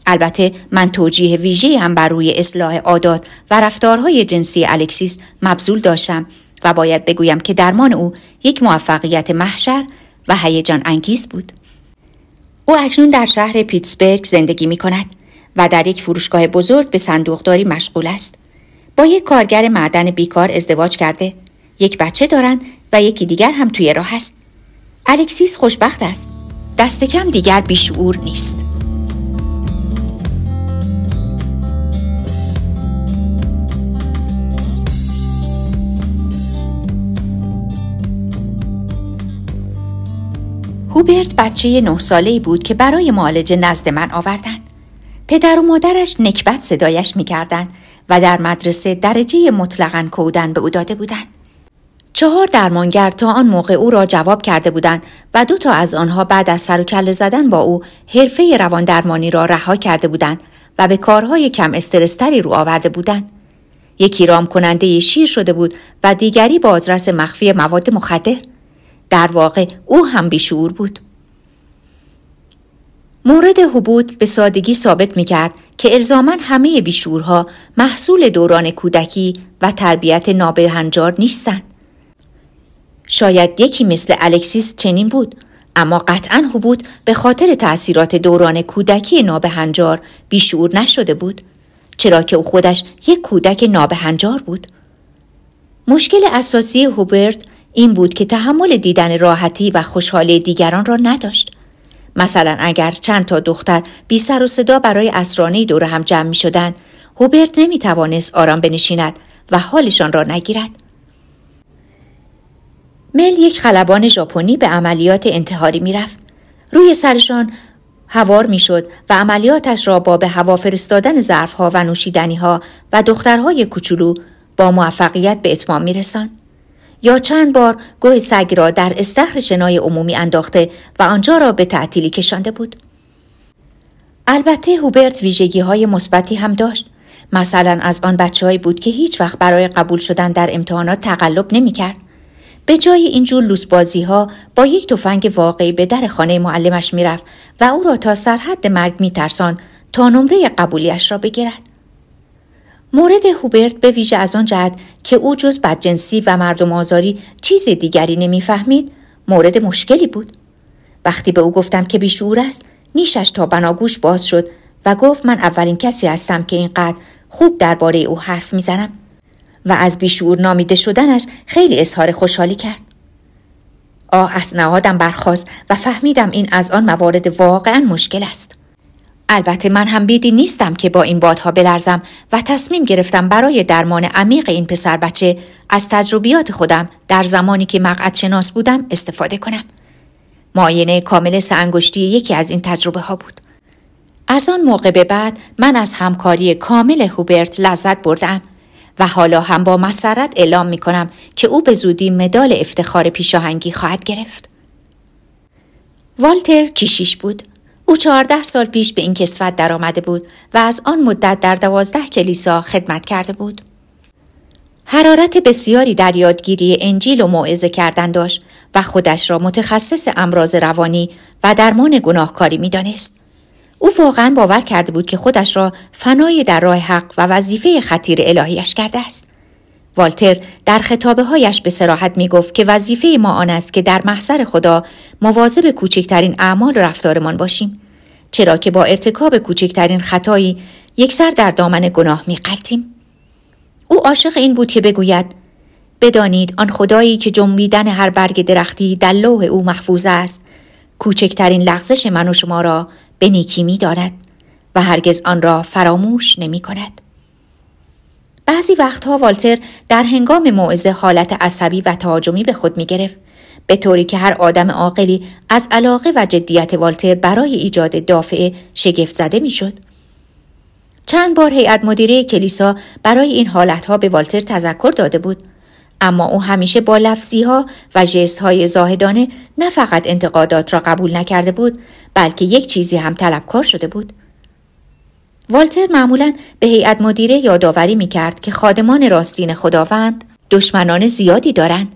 البته من توجیه ویژه هم بر روی اصلاح عادات و رفتارهای جنسی الکسیس مبذول داشتم و باید بگویم که درمان او یک موفقیت محشر و هیجان انگیز بود او اکنون در شهر پیتسبرگ زندگی می کند و در یک فروشگاه بزرگ به صندوقداری مشغول است. با یک کارگر معدن بیکار ازدواج کرده. یک بچه دارند و یکی دیگر هم توی راه است. الکسیس خوشبخت است. دست کم دیگر بیشعور نیست. هوبرت بچه نه ساله بود که برای معالجه نزد من آوردن. پدر و مادرش نکبت صدایش میکردند و در مدرسه درجه مطلقا کودن به او داده بودند. چهار درمانگر تا آن موقع او را جواب کرده بودند و دو تا از آنها بعد از سر و زدن با او حرفه روان درمانی را رها کرده بودند و به کارهای کم استرستری رو آورده بودند. یکی رام کننده شیر شده بود و دیگری بازرس مخفی مواد مخدر. در واقع او هم بیشعور بود مورد حبود به سادگی ثابت می کرد که الزاما همه بیشورها محصول دوران کودکی و تربیت نابهنجار نیستند. شاید یکی مثل الکسیس چنین بود اما قطعا حبود به خاطر تأثیرات دوران کودکی نابهنجار بیشور نشده بود چرا که او خودش یک کودک نابهنجار بود مشکل اساسی هوبرت این بود که تحمل دیدن راحتی و خوشحالی دیگران را نداشت مثلا اگر چند تا دختر بی سر و صدا برای اسرانه دور هم جمع می شدند هوبرت نمی توانست آرام بنشیند و حالشان را نگیرد مل یک خلبان ژاپنی به عملیات انتحاری میرفت روی سرشان هوار شد و عملیاتش را با به هوا فرستادن ظرفها و نوشیدنیها و دخترهای کوچولو با موفقیت به اتمام رسند. یا چند بار گوه سگ را در استخر شنای عمومی انداخته و آنجا را به تعطیلی کشانده بود البته هوبرت ویژگی های مثبتی هم داشت مثلا از آن بچههایی بود که هیچ وقت برای قبول شدن در امتحانات تقلب نمیکرد به جای اینجور بازی ها با یک تفنگ واقعی به در خانه معلمش میرفت و او را تا سرحد مرگ ترسان تا نمره قبولیش را بگیرد مورد هوبرت به ویژه از آن جهت که او جز بدجنسی و مردم آزاری چیز دیگری نمیفهمید مورد مشکلی بود وقتی به او گفتم که بیشعور است نیشش تا بناگوش باز شد و گفت من اولین کسی هستم که اینقدر خوب درباره او حرف میزنم و از بیشعور نامیده شدنش خیلی اظهار خوشحالی کرد آه از نهادم برخواست و فهمیدم این از آن موارد واقعا مشکل است البته من هم بیدی نیستم که با این بادها بلرزم و تصمیم گرفتم برای درمان عمیق این پسر بچه از تجربیات خودم در زمانی که مقعد شناس بودم استفاده کنم. معاینه کامل سه انگشتی یکی از این تجربه ها بود. از آن موقع به بعد من از همکاری کامل هوبرت لذت بردم و حالا هم با مسرت اعلام می کنم که او به زودی مدال افتخار پیشاهنگی خواهد گرفت. والتر کیشیش بود او چهارده سال پیش به این کسوت درآمده بود و از آن مدت در دوازده کلیسا خدمت کرده بود. حرارت بسیاری در یادگیری انجیل و موعظه کردن داشت و خودش را متخصص امراض روانی و درمان گناهکاری میدانست. او واقعا باور کرده بود که خودش را فنای در راه حق و وظیفه خطیر الهیش کرده است. والتر در خطابه هایش به سراحت می گفت که وظیفه ما آن است که در محضر خدا مواظب کوچکترین اعمال و رفتارمان باشیم چرا که با ارتکاب کوچکترین خطایی یک سر در دامن گناه می قلتیم. او عاشق این بود که بگوید بدانید آن خدایی که جنبیدن هر برگ درختی در لوح او محفوظ است کوچکترین لغزش من و شما را به نیکی می دارد و هرگز آن را فراموش نمی کند. بعضی وقتها والتر در هنگام موعظه حالت عصبی و تهاجمی به خود می گرفت به طوری که هر آدم عاقلی از علاقه و جدیت والتر برای ایجاد دافعه شگفت زده میشد. چند بار هیئت مدیره کلیسا برای این حالتها به والتر تذکر داده بود اما او همیشه با لفظیها و های زاهدانه نه فقط انتقادات را قبول نکرده بود بلکه یک چیزی هم طلبکار شده بود والتر معمولا به هیئت مدیره یادآوری می که خادمان راستین خداوند دشمنان زیادی دارند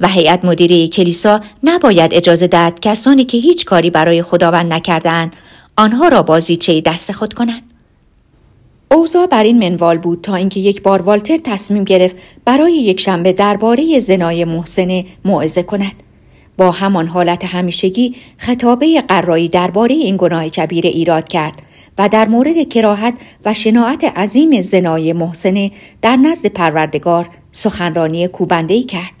و هیئت مدیره کلیسا نباید اجازه دهد کسانی که هیچ کاری برای خداوند نکردند آنها را بازیچه دست خود کنند. اوضاع بر این منوال بود تا اینکه یک بار والتر تصمیم گرفت برای یک شنبه درباره زنای محسن موعظه کند. با همان حالت همیشگی خطابه قرایی درباره این گناه کبیر ایراد کرد و در مورد کراهت و شناعت عظیم زنای محسنه در نزد پروردگار سخنرانی ای کرد.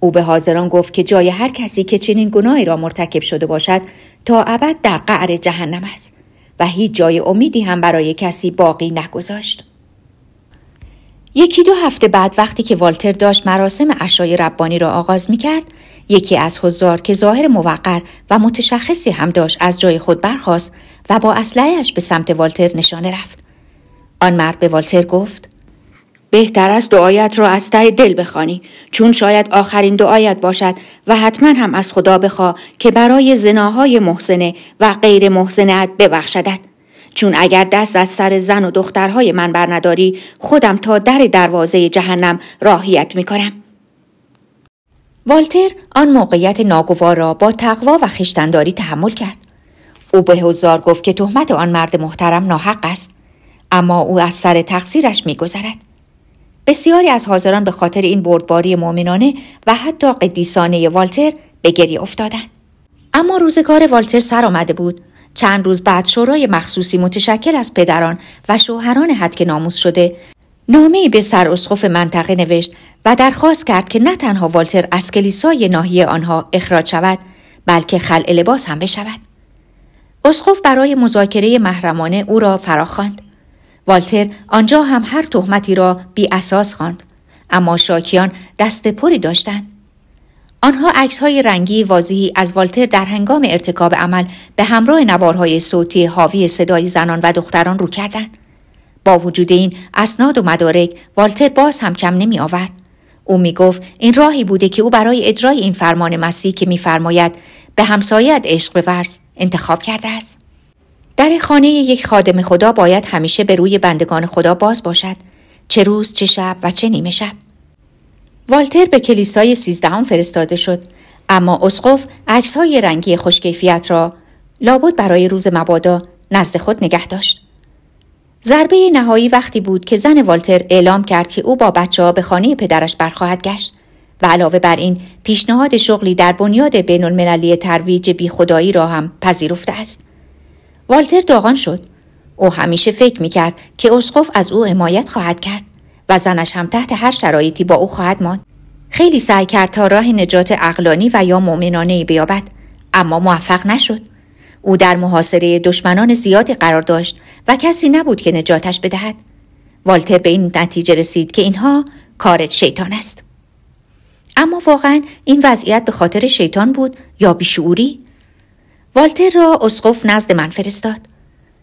او به حاضران گفت که جای هر کسی که چنین گناهی را مرتکب شده باشد تا ابد در قعر جهنم است و هیچ جای امیدی هم برای کسی باقی نگذاشت. یکی دو هفته بعد وقتی که والتر داشت مراسم اشای ربانی را آغاز می کرد، یکی از هزار که ظاهر موقر و متشخصی هم داشت از جای خود برخاست و با اسلحهاش به سمت والتر نشانه رفت آن مرد به والتر گفت بهتر است دعایت را از ته دل بخوانی چون شاید آخرین دعایت باشد و حتما هم از خدا بخوا که برای زناهای محسنه و غیر محسنت ببخشدد چون اگر دست از سر زن و دخترهای من بر نداری خودم تا در دروازه جهنم راهیت می والتر آن موقعیت ناگوار را با تقوا و خشتنداری تحمل کرد. او به هزار گفت که تهمت آن مرد محترم ناحق است اما او از سر تقصیرش میگذرد بسیاری از حاضران به خاطر این بردباری مؤمنانه و حتی قدیسانه والتر به گری افتادند اما روزگار والتر سر آمده بود چند روز بعد شورای مخصوصی متشکل از پدران و شوهران حد ناموس شده نامه به سر اسقف منطقه نوشت و درخواست کرد که نه تنها والتر از کلیسای ناحیه آنها اخراج شود بلکه خلع لباس هم بشود اسقف برای مذاکره محرمانه او را فراخواند والتر آنجا هم هر تهمتی را بی اساس خواند اما شاکیان دست پری داشتند آنها عکسهای رنگی واضحی از والتر در هنگام ارتکاب عمل به همراه نوارهای صوتی حاوی صدای زنان و دختران رو کردند با وجود این اسناد و مدارک والتر باز هم کم نمی آورد او می گفت این راهی بوده که او برای اجرای این فرمان مسیح که میفرماید به همسایت عشق ورز انتخاب کرده است در خانه یک خادم خدا باید همیشه به روی بندگان خدا باز باشد چه روز چه شب و چه نیمه شب والتر به کلیسای سیزدهم فرستاده شد اما اسقف عکسهای رنگی خوشکیفیت را لابد برای روز مبادا نزد خود نگه داشت ضربه نهایی وقتی بود که زن والتر اعلام کرد که او با بچه ها به خانه پدرش برخواهد گشت و علاوه بر این پیشنهاد شغلی در بنیاد بین المللی ترویج بی را هم پذیرفته است. والتر داغان شد. او همیشه فکر می کرد که اسقف از او حمایت خواهد کرد و زنش هم تحت هر شرایطی با او خواهد ماند. خیلی سعی کرد تا راه نجات اقلانی و یا مؤمنانه بیابد اما موفق نشد. او در محاصره دشمنان زیادی قرار داشت و کسی نبود که نجاتش بدهد. والتر به این نتیجه رسید که اینها کار شیطان است. اما واقعا این وضعیت به خاطر شیطان بود یا بیشعوری؟ والتر را اسقف نزد من فرستاد.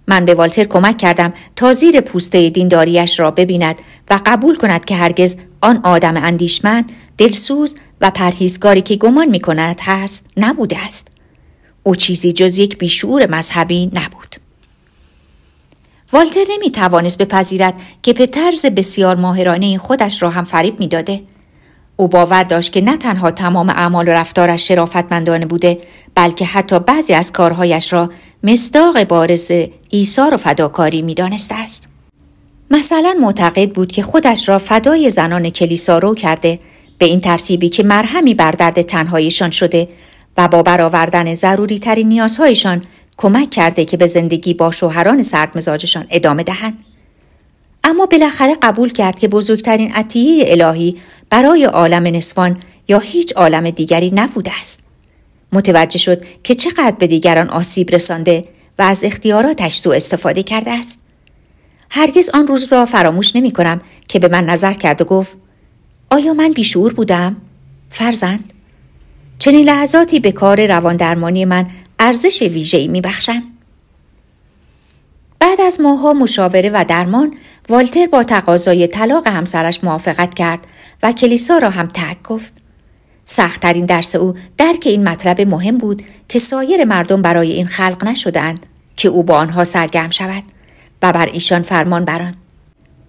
من به والتر کمک کردم تا زیر پوسته دینداریش را ببیند و قبول کند که هرگز آن آدم اندیشمند، دلسوز و پرهیزگاری که گمان می کند هست نبوده است. او چیزی جز یک بیشعور مذهبی نبود. والتر نمی توانست بپذیرد که به طرز بسیار ماهرانه خودش را هم فریب می داده. او باور داشت که نه تنها تمام اعمال و رفتارش شرافتمندانه بوده بلکه حتی بعضی از کارهایش را مصداق بارز ایثار و فداکاری میدانسته است مثلا معتقد بود که خودش را فدای زنان کلیسا رو کرده به این ترتیبی که مرهمی بر درد تنهاییشان شده و با برآوردن ضروری ترین نیازهایشان کمک کرده که به زندگی با شوهران مزاجشان ادامه دهند اما بالاخره قبول کرد که بزرگترین عطیه الهی برای عالم نسوان یا هیچ عالم دیگری نبوده است متوجه شد که چقدر به دیگران آسیب رسانده و از اختیاراتش سوء استفاده کرده است هرگز آن روز را فراموش نمی کنم که به من نظر کرد و گفت آیا من بیشعور بودم؟ فرزند چنین لحظاتی به کار روان درمانی من ارزش ویژه‌ای میبخشند بعد از ماها مشاوره و درمان والتر با تقاضای طلاق همسرش موافقت کرد و کلیسا را هم ترک گفت. سختترین درس او درک این مطلب مهم بود که سایر مردم برای این خلق نشدند که او با آنها سرگرم شود و بر ایشان فرمان بران.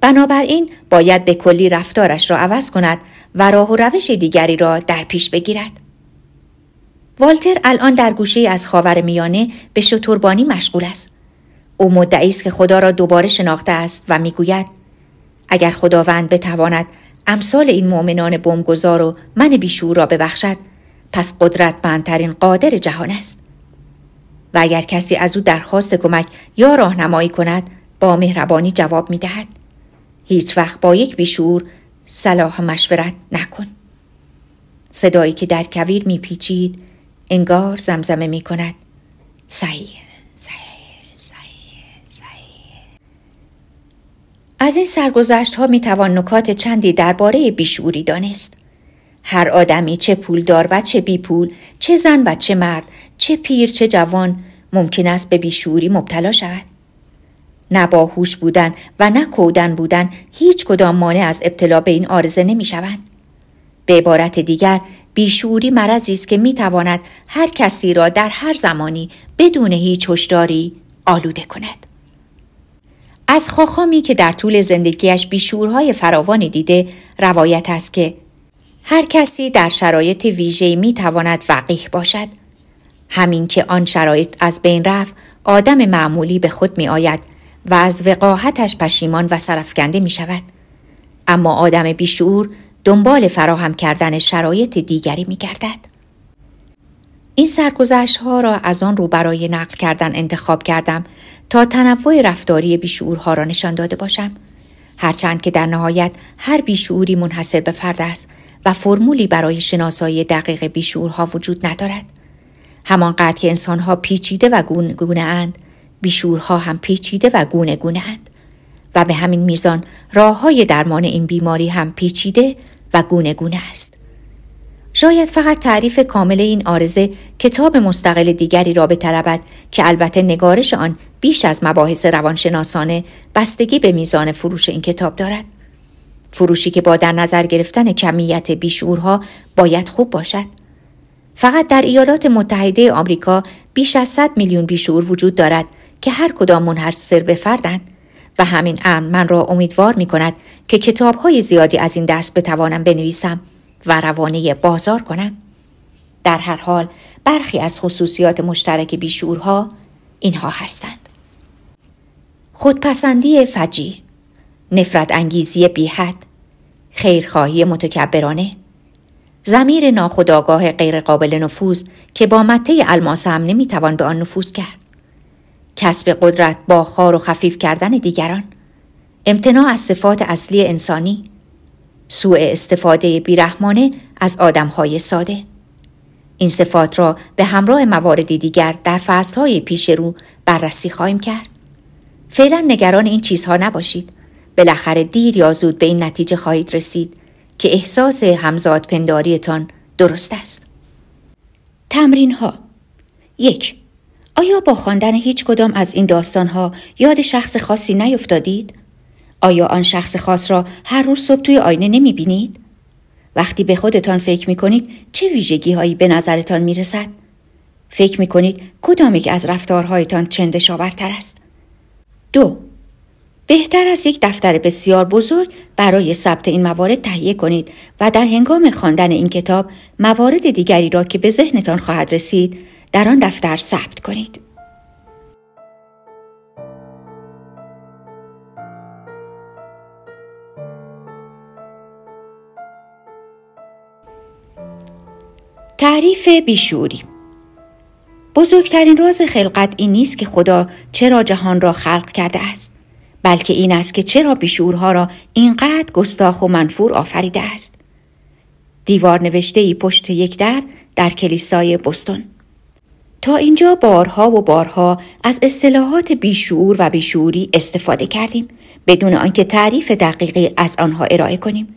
بنابراین باید به کلی رفتارش را عوض کند و راه و روش دیگری را در پیش بگیرد. والتر الان در گوشه از خاور میانه به شتربانی مشغول است. او مدعی است که خدا را دوباره شناخته است و میگوید اگر خداوند بتواند امثال این مؤمنان بمبگذار و من بیشور را ببخشد پس قدرت قدرتمندترین قادر جهان است و اگر کسی از او درخواست کمک یا راهنمایی کند با مهربانی جواب می دهد. هیچ وقت با یک بیشور صلاح مشورت نکن. صدایی که در کویر میپیچید انگار زمزمه می کند. صحیح از این سرگذشت ها میتوان نکات چندی درباره بیشوری دانست. هر آدمی چه پول دار و چه بی پول، چه زن و چه مرد، چه پیر چه جوان ممکن است به بیشوری مبتلا شود. نه باهوش بودن و نه کودن بودن هیچ کدام مانع از ابتلا به این آرزه نمی شود. به عبارت دیگر بیشوری مرضی است که میتواند هر کسی را در هر زمانی بدون هیچ هشداری آلوده کند. از خاخامی که در طول زندگیش بیشورهای فراوانی دیده روایت است که هر کسی در شرایط ویژه می تواند وقیح باشد. همین که آن شرایط از بین رفت آدم معمولی به خود می آید و از وقاحتش پشیمان و سرفکنده می شود. اما آدم بیشعور دنبال فراهم کردن شرایط دیگری می گردد. این سرگذشت ها را از آن رو برای نقل کردن انتخاب کردم تا تنوع رفتاری بیشعورها را نشان داده باشم هرچند که در نهایت هر بیشعوری منحصر به فرد است و فرمولی برای شناسایی دقیق بیشعورها وجود ندارد همانقدر که انسانها پیچیده و گونه اند بیشعورها هم پیچیده و گونه اند و به همین میزان راه های درمان این بیماری هم پیچیده و گونه است شاید فقط تعریف کامل این آرزه کتاب مستقل دیگری را طلبت که البته نگارش آن بیش از مباحث روانشناسانه بستگی به میزان فروش این کتاب دارد فروشی که با در نظر گرفتن کمیت بیشعورها باید خوب باشد فقط در ایالات متحده آمریکا بیش از 100 میلیون بیشعور وجود دارد که هر کدام منحصر به فردند و همین امر من را امیدوار می کند که کتاب های زیادی از این دست بتوانم بنویسم و روانه بازار کنم در هر حال برخی از خصوصیات مشترک بیشورها اینها هستند خودپسندی فجی نفرت انگیزی بیحد خیرخواهی متکبرانه زمیر ناخودآگاه غیرقابل نفوذ که با مته الماس هم نمیتوان به آن نفوذ کرد کسب قدرت با خار و خفیف کردن دیگران امتناع از صفات اصلی انسانی سوء استفاده بیرحمانه از آدمهای ساده این صفات را به همراه موارد دیگر در فصلهای پیش رو بررسی خواهیم کرد فعلا نگران این چیزها نباشید بالاخره دیر یا زود به این نتیجه خواهید رسید که احساس همزاد پنداریتان درست است تمرین ها یک آیا با خواندن هیچ کدام از این داستان ها یاد شخص خاصی نیفتادید؟ آیا آن شخص خاص را هر روز صبح توی آینه نمی بینید؟ وقتی به خودتان فکر می کنید چه ویژگی هایی به نظرتان می رسد؟ فکر می کنید کدام یک از رفتارهایتان چند شاورتر است؟ دو بهتر از یک دفتر بسیار بزرگ برای ثبت این موارد تهیه کنید و در هنگام خواندن این کتاب موارد دیگری را که به ذهنتان خواهد رسید در آن دفتر ثبت کنید. تعریف بیشوری بزرگترین راز خلقت این نیست که خدا چرا جهان را خلق کرده است بلکه این است که چرا بیشورها را اینقدر گستاخ و منفور آفریده است دیوار نوشته ای پشت یک در در کلیسای بستون تا اینجا بارها و بارها از اصطلاحات بیشعور و بیشعوری استفاده کردیم بدون آنکه تعریف دقیقی از آنها ارائه کنیم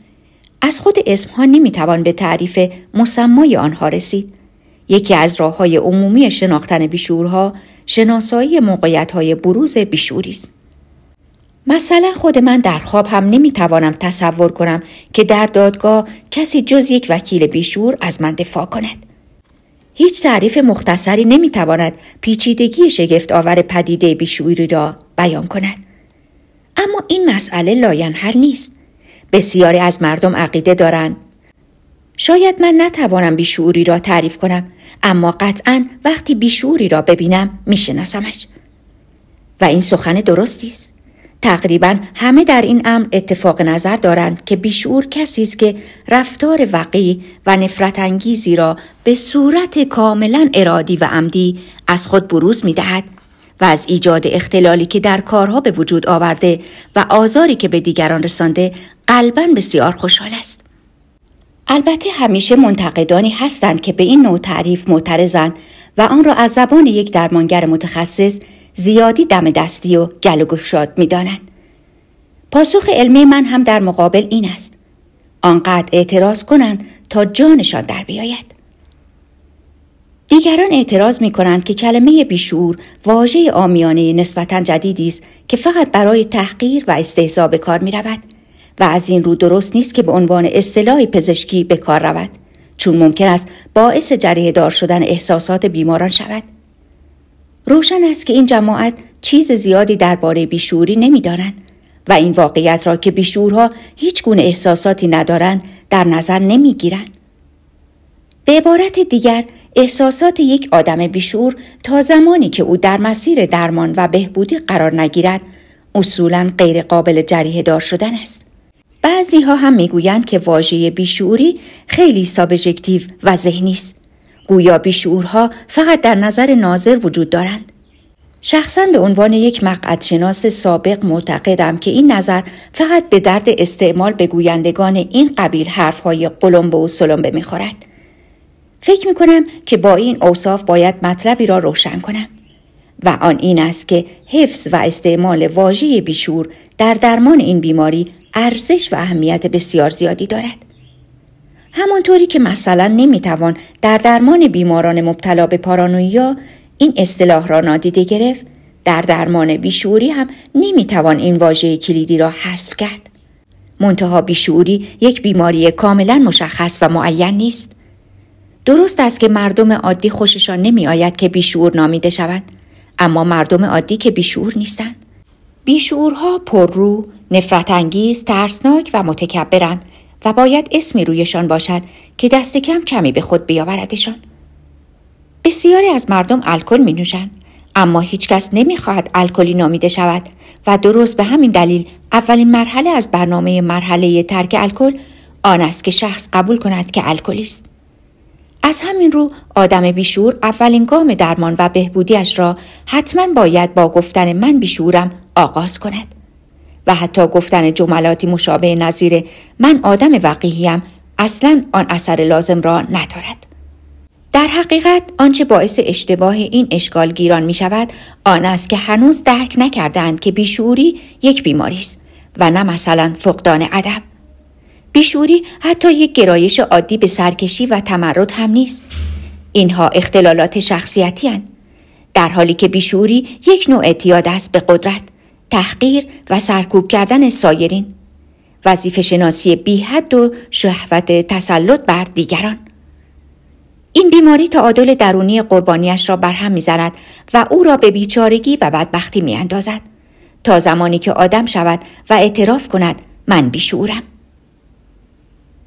از خود اسمها نمیتوان به تعریف مسمای آنها رسید. یکی از راه های عمومی شناختن بیشورها شناسایی موقعیت های بروز بیشوری است. مثلا خود من در خواب هم نمیتوانم تصور کنم که در دادگاه کسی جز یک وکیل بیشور از من دفاع کند. هیچ تعریف مختصری نمیتواند پیچیدگی شگفت آور پدیده بیشوری را بیان کند. اما این مسئله لاین هر نیست. بسیاری از مردم عقیده دارند شاید من نتوانم بیشعوری را تعریف کنم اما قطعا وقتی بیشعوری را ببینم میشناسمش و این سخن درستی است تقریبا همه در این امر اتفاق نظر دارند که بیشعور کسی است که رفتار وقی و نفرت انگیزی را به صورت کاملا ارادی و عمدی از خود بروز می دهد و از ایجاد اختلالی که در کارها به وجود آورده و آزاری که به دیگران رسانده قلبا بسیار خوشحال است البته همیشه منتقدانی هستند که به این نوع تعریف معترضند و آن را از زبان یک درمانگر متخصص زیادی دم دستی و گل و گشاد میدانند پاسخ علمی من هم در مقابل این است آنقدر اعتراض کنند تا جانشان در بیاید دیگران اعتراض می کنند که کلمه بیشعور واژه آمیانه نسبتا جدیدی است که فقط برای تحقیر و استحضا کار می رود. و از این رو درست نیست که به عنوان اصطلاح پزشکی به کار رود چون ممکن است باعث جریه دار شدن احساسات بیماران شود روشن است که این جماعت چیز زیادی درباره نمی دارند و این واقعیت را که بیشورها هیچ گونه احساساتی ندارند در نظر نمیگیرند به عبارت دیگر احساسات یک آدم بیشور تا زمانی که او در مسیر درمان و بهبودی قرار نگیرد اصولا قابل جریه دار شدن است بعضی ها هم میگویند که واژه بیشعوری خیلی سابژکتیو و ذهنی است. گویا بیشعورها فقط در نظر ناظر وجود دارند. شخصا به عنوان یک شناس سابق معتقدم که این نظر فقط به درد استعمال به گویندگان این قبیل حرفهای قلمبه و سلمبه میخورد. فکر می کنم که با این اوصاف باید مطلبی را روشن کنم. و آن این است که حفظ و استعمال واژه بیشور در درمان این بیماری ارزش و اهمیت بسیار زیادی دارد. همانطوری که مثلا نمیتوان در درمان بیماران مبتلا به پارانویا این اصطلاح را نادیده گرفت در درمان بیشعوری هم نمیتوان این واژه کلیدی را حذف کرد منتها بیشعوری یک بیماری کاملا مشخص و معین نیست درست است که مردم عادی خوششان نمیآید که بیشعور نامیده شوند اما مردم عادی که بیشعور نیستند بیشعورها پررو، نفرت انگیز، ترسناک و متکبرند و باید اسمی رویشان باشد که دست کم کمی به خود بیاوردشان. بسیاری از مردم الکل می نوشند اما هیچکس نمیخواهد الکلی نامیده شود و درست به همین دلیل اولین مرحله از برنامه مرحله ترک الکل آن است که شخص قبول کند که الکلی است. از همین رو آدم بیشور اولین گام درمان و بهبودیش را حتما باید با گفتن من بیشورم آغاز کند و حتی گفتن جملاتی مشابه نظیر من آدم وقیهیم اصلا آن اثر لازم را ندارد در حقیقت آنچه باعث اشتباه این گیران می شود آن است که هنوز درک نکردند که بیشعوری یک بیماری است و نه مثلا فقدان ادب بیشوری حتی یک گرایش عادی به سرکشی و تمرد هم نیست اینها اختلالات شخصیتی هن. در حالی که بیشوری یک نوع اعتیاد است به قدرت تحقیر و سرکوب کردن سایرین وظیفه شناسی بیحد و شهوت تسلط بر دیگران این بیماری تعادل درونی قربانیش را برهم زند و او را به بیچارگی و بدبختی اندازد تا زمانی که آدم شود و اعتراف کند من بیشعورم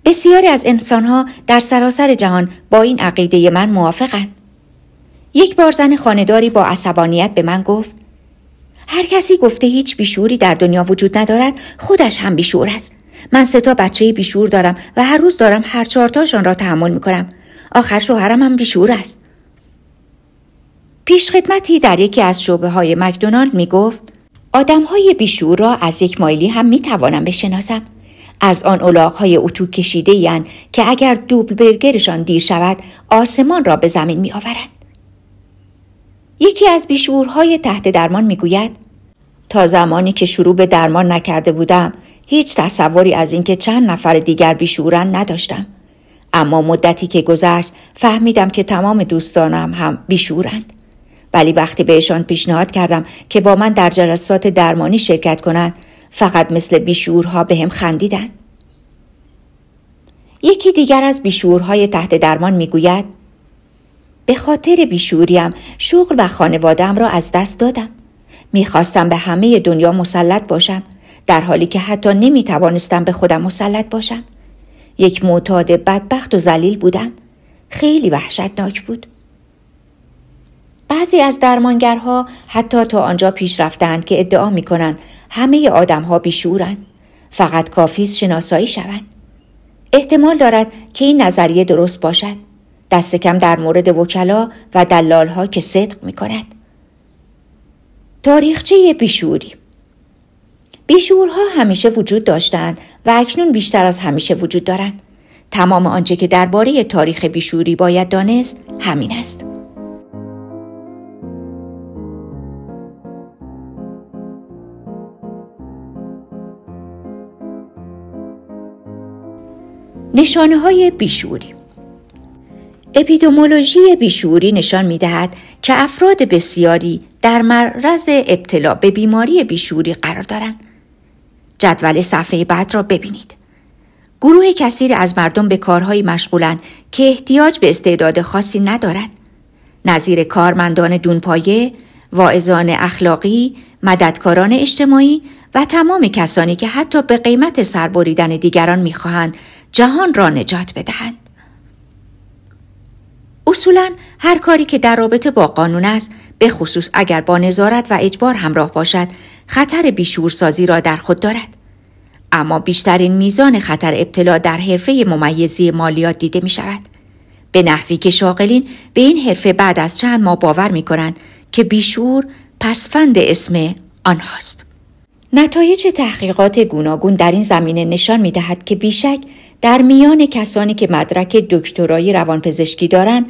بسیاری از انسانها در سراسر جهان با این عقیده من موافقند یک بار زن خانداری با عصبانیت به من گفت هر کسی گفته هیچ بیشوری در دنیا وجود ندارد خودش هم بیشور است من سه تا بچه بیشور دارم و هر روز دارم هر چهارتاشان را تحمل می کنم آخر شوهرم هم بیشور است پیش خدمتی در یکی از شعبه های مکدونالد می گفت آدم های بیشور را از یک مایلی هم می توانم بشناسم از آن اولاغ های اتو کشیده که اگر دوبل برگرشان دیر شود آسمان را به زمین می آورند. یکی از بیشورهای تحت درمان میگوید تا زمانی که شروع به درمان نکرده بودم هیچ تصوری از اینکه چند نفر دیگر بیشورن نداشتم اما مدتی که گذشت فهمیدم که تمام دوستانم هم بیشورند، ولی وقتی بهشان پیشنهاد کردم که با من در جلسات درمانی شرکت کنند فقط مثل بیشورها به هم خندیدند یکی دیگر از بیشورهای تحت درمان میگوید به خاطر بیشوریم شغل و خانوادم را از دست دادم. میخواستم به همه دنیا مسلط باشم در حالی که حتی نمیتوانستم به خودم مسلط باشم. یک معتاد بدبخت و زلیل بودم. خیلی وحشتناک بود. بعضی از درمانگرها حتی تا آنجا پیش رفتند که ادعا می کنند همه آدمها بیشورند. فقط کافیز شناسایی شود. احتمال دارد که این نظریه درست باشد. دست کم در مورد وکلا و ها که صدق می کند. تاریخچه بیشوری بیشورها همیشه وجود داشتند و اکنون بیشتر از همیشه وجود دارند. تمام آنچه که درباره تاریخ بیشوری باید دانست همین است. نشانه های بیشوری اپیدمولوژی بیشوری نشان می دهد که افراد بسیاری در معرض ابتلا به بیماری بیشوری قرار دارند. جدول صفحه بعد را ببینید. گروه کثیر از مردم به کارهایی مشغولند که احتیاج به استعداد خاصی ندارد. نظیر کارمندان دونپایه، واعظان اخلاقی، مددکاران اجتماعی و تمام کسانی که حتی به قیمت سربریدن دیگران میخواهند جهان را نجات بدهند. اصولا هر کاری که در رابطه با قانون است به خصوص اگر با نظارت و اجبار همراه باشد خطر سازی را در خود دارد اما بیشترین میزان خطر ابتلا در حرفه ممیزی مالیات دیده می شود به نحوی که شاغلین به این حرفه بعد از چند ماه باور می کنند که بیشور پسفند اسم آنهاست نتایج تحقیقات گوناگون در این زمینه نشان می دهد که بیشک در میان کسانی که مدرک دکترای روانپزشکی دارند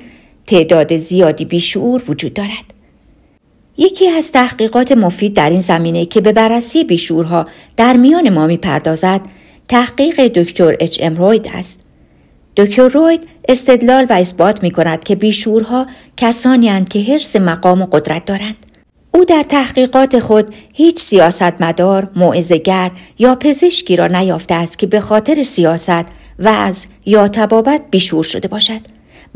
تعداد زیادی بیشعور وجود دارد. یکی از تحقیقات مفید در این زمینه که به بررسی بیشعورها در میان ما پردازد تحقیق دکتر اچ ام روید است. دکتر روید استدلال و اثبات می کند که بیشعورها کسانی هستند که حرس مقام و قدرت دارند. او در تحقیقات خود هیچ سیاستمدار، موعظه‌گر یا پزشکی را نیافته است که به خاطر سیاست و از یا تبابت بیشور شده باشد.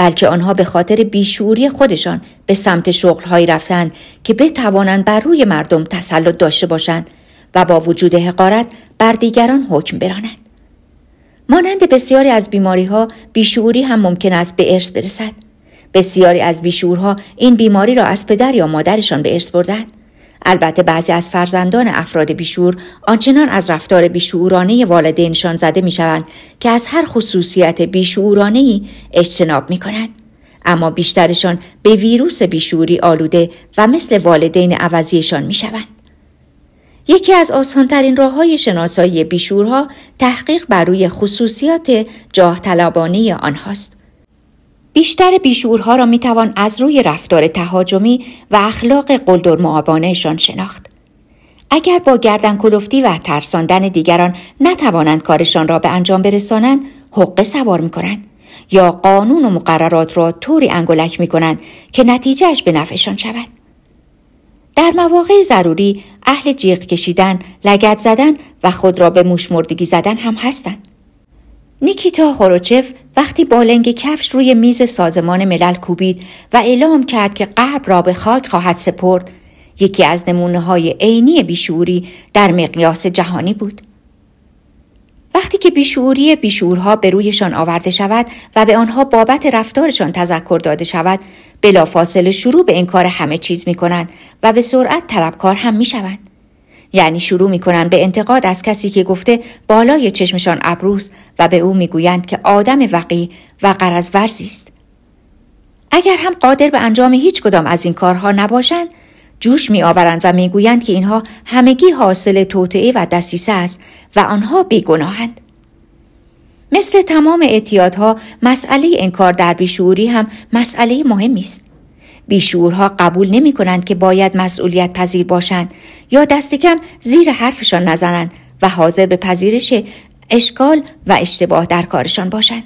بلکه آنها به خاطر بیشعوری خودشان به سمت شغلهایی رفتند که بتوانند بر روی مردم تسلط داشته باشند و با وجود حقارت بر دیگران حکم برانند. مانند بسیاری از بیماری ها بیشعوری هم ممکن است به ارث برسد. بسیاری از بیشعورها این بیماری را از پدر یا مادرشان به ارث بردند. البته بعضی از فرزندان افراد بیشور آنچنان از رفتار بیشعورانه والدینشان زده میشوند که از هر خصوصیت بیشورانه ای اجتناب می کند. اما بیشترشان به ویروس بیشوری آلوده و مثل والدین عوضیشان می شوند. یکی از آسانترین راه های شناسایی بیشورها تحقیق بر روی خصوصیات جاه آنهاست. بیشتر بیشورها را میتوان از روی رفتار تهاجمی و اخلاق قلدر معابانهشان شناخت. اگر با گردن کلفتی و ترساندن دیگران نتوانند کارشان را به انجام برسانند، حقه سوار می کنند یا قانون و مقررات را طوری انگلک می کنند که نتیجهش به نفعشان شود. در مواقع ضروری اهل جیغ کشیدن، لگت زدن و خود را به موش مردگی زدن هم هستند. نیکیتا خوروچف وقتی بالنگ کفش روی میز سازمان ملل کوبید و اعلام کرد که قرب را به خاک خواهد سپرد یکی از نمونه های عینی بیشعوری در مقیاس جهانی بود وقتی که بیشوری بیشعورها به رویشان آورده شود و به آنها بابت رفتارشان تذکر داده شود بلافاصله شروع به انکار همه چیز می کنند و به سرعت طلبکار هم می شود. یعنی شروع میکنن به انتقاد از کسی که گفته بالای چشمشان ابروز و به او میگویند که آدم وقی و قرض است اگر هم قادر به انجام هیچ کدام از این کارها نباشند جوش میآورند و میگویند که اینها همگی حاصل توطعه و دسیسه است و آنها بیگناهند مثل تمام اعتیادها مسئله کار در بیشعوری هم مسئله مهمی است بیشعورها قبول نمی کنند که باید مسئولیت پذیر باشند یا دست کم زیر حرفشان نزنند و حاضر به پذیرش اشکال و اشتباه در کارشان باشند.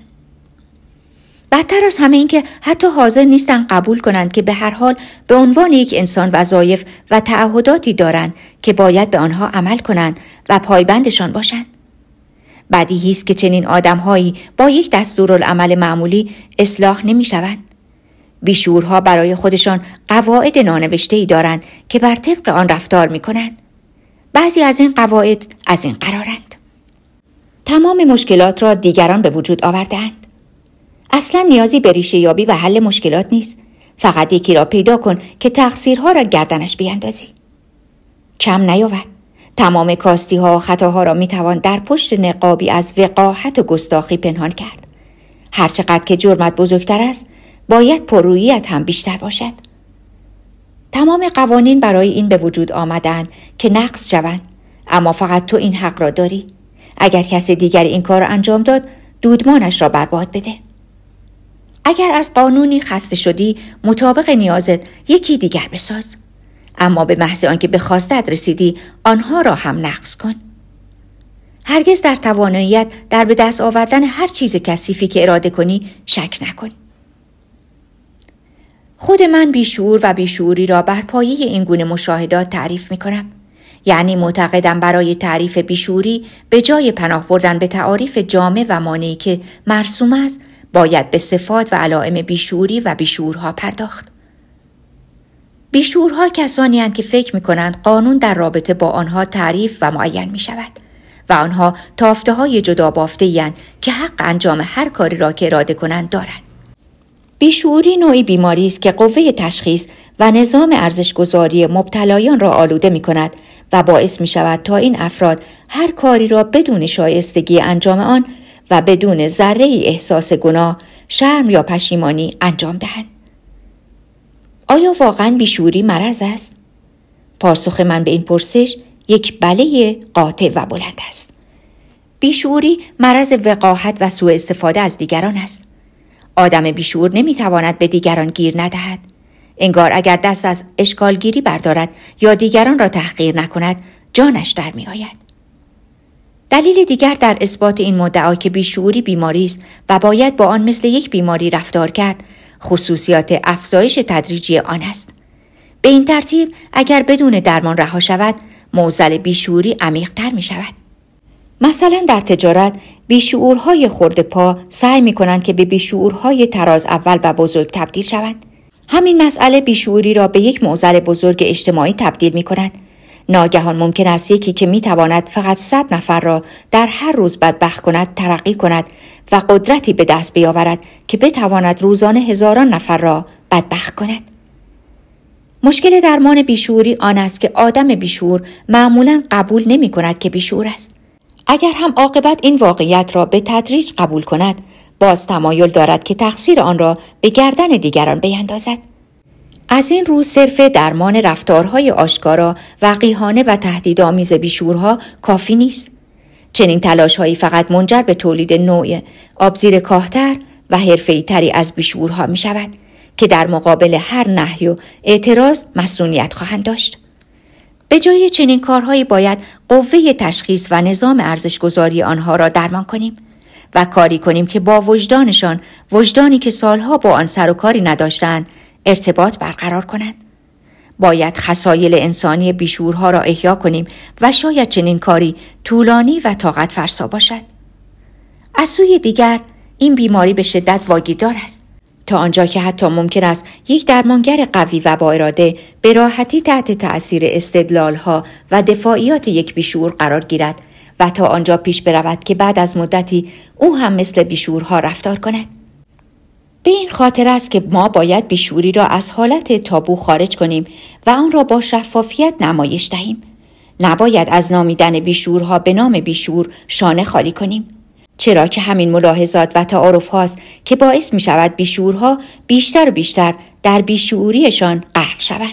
بدتر از همه اینکه حتی حاضر نیستند قبول کنند که به هر حال به عنوان یک انسان وظایف و تعهداتی دارند که باید به آنها عمل کنند و پایبندشان باشند. بدیهی است که چنین آدمهایی با یک دستورالعمل معمولی اصلاح نمی شوند. بیشورها برای خودشان قواعد نانوشته ای دارند که بر طبق آن رفتار می کنند. بعضی از این قواعد از این قرارند. تمام مشکلات را دیگران به وجود آوردهاند. اصلا نیازی به ریشه یابی و حل مشکلات نیست. فقط یکی را پیدا کن که تقصیرها را گردنش بیاندازی. کم نیاور. تمام کاستی ها و خطاها را می توان در پشت نقابی از وقاحت و گستاخی پنهان کرد. هرچقدر که جرمت بزرگتر است باید پرویت هم بیشتر باشد تمام قوانین برای این به وجود آمدن که نقص شوند اما فقط تو این حق را داری اگر کسی دیگر این کار را انجام داد دودمانش را برباد بده اگر از قانونی خسته شدی مطابق نیازت یکی دیگر بساز اما به محض آنکه به خواستت رسیدی آنها را هم نقص کن هرگز در تواناییت در به دست آوردن هر چیز کثیفی که اراده کنی شک نکن خود من بیشعور و بیشعوری را بر پایه این گونه مشاهدات تعریف می کنم. یعنی معتقدم برای تعریف بیشوری به جای پناه بردن به تعاریف جامع و مانعی که مرسوم است باید به صفات و علائم بیشوری و بیشورها پرداخت. بیشورها کسانی هستند که فکر می کنند قانون در رابطه با آنها تعریف و معین می شود و آنها تافته های جدا بافته که حق انجام هر کاری را که اراده کنند دارند. بیشعوری نوعی بیماری است که قوه تشخیص و نظام ارزشگذاری مبتلایان را آلوده می کند و باعث می شود تا این افراد هر کاری را بدون شایستگی انجام آن و بدون ذره احساس گناه، شرم یا پشیمانی انجام دهند. آیا واقعا بیشوری مرض است؟ پاسخ من به این پرسش یک بله قاطع و بلند است. بیشوری مرض وقاحت و سوء استفاده از دیگران است. آدم بیشور نمیتواند به دیگران گیر ندهد. انگار اگر دست از اشکالگیری بردارد یا دیگران را تحقیر نکند جانش در آید. دلیل دیگر در اثبات این مدعا که بیشعوری بیماری است و باید با آن مثل یک بیماری رفتار کرد خصوصیات افزایش تدریجی آن است به این ترتیب اگر بدون درمان رها شود موزل بیشوری عمیقتر می شود مثلا در تجارت بیشعورهای خورد پا سعی می کنند که به بیشعورهای تراز اول و بزرگ تبدیل شوند. همین مسئله بیشعوری را به یک معضل بزرگ اجتماعی تبدیل می کند. ناگهان ممکن است یکی که می تواند فقط صد نفر را در هر روز بدبخت کند ترقی کند و قدرتی به دست بیاورد که بتواند روزانه هزاران نفر را بدبخت کند. مشکل درمان بیشعوری آن است که آدم بیشعور معمولا قبول نمی کند که بیشعور است. اگر هم عاقبت این واقعیت را به تدریج قبول کند باز تمایل دارد که تقصیر آن را به گردن دیگران بیندازد از این رو صرف درمان رفتارهای آشکارا و قیهانه و تهدیدآمیز بیشورها کافی نیست چنین تلاشهایی فقط منجر به تولید نوع آبزیر کاهتر و حرفی تری از بیشورها می شود که در مقابل هر نحی و اعتراض مسئولیت خواهند داشت. به جای چنین کارهایی باید قوه تشخیص و نظام ارزشگذاری آنها را درمان کنیم و کاری کنیم که با وجدانشان وجدانی که سالها با آن سر و کاری نداشتند ارتباط برقرار کنند باید خصایل انسانی بیشورها را احیا کنیم و شاید چنین کاری طولانی و طاقت فرسا باشد از سوی دیگر این بیماری به شدت واگیدار است تا آنجا که حتی ممکن است یک درمانگر قوی و با اراده به راحتی تحت تأثیر ها و دفاعیات یک بیشور قرار گیرد و تا آنجا پیش برود که بعد از مدتی او هم مثل بیشورها رفتار کند. به این خاطر است که ما باید بیشوری را از حالت تابو خارج کنیم و آن را با شفافیت نمایش دهیم. نباید از نامیدن بیشورها به نام بیشور شانه خالی کنیم. چرا که همین ملاحظات و تعارف هاست که باعث می شود بیشورها بیشتر و بیشتر در بیشعوریشان غرق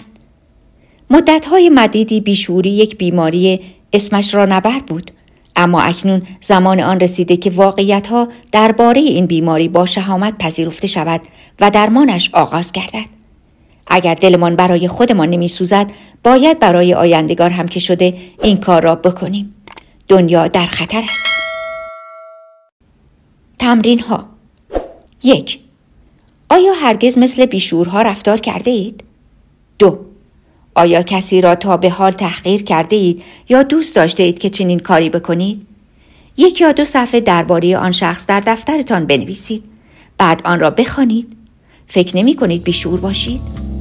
مدت های مدیدی بیشوری یک بیماری اسمش را نبر بود اما اکنون زمان آن رسیده که واقعیت ها درباره این بیماری با شهامت پذیرفته شود و درمانش آغاز گردد. اگر دلمان برای خودمان نمی سوزد باید برای آیندگار هم که شده این کار را بکنیم. دنیا در خطر است. تمرین ها یک آیا هرگز مثل بیشورها رفتار کرده اید؟ دو آیا کسی را تا به حال تحقیر کرده اید یا دوست داشته اید که چنین کاری بکنید؟ یک یا دو صفحه درباره آن شخص در دفترتان بنویسید. بعد آن را بخوانید. فکر نمی کنید بیشور باشید؟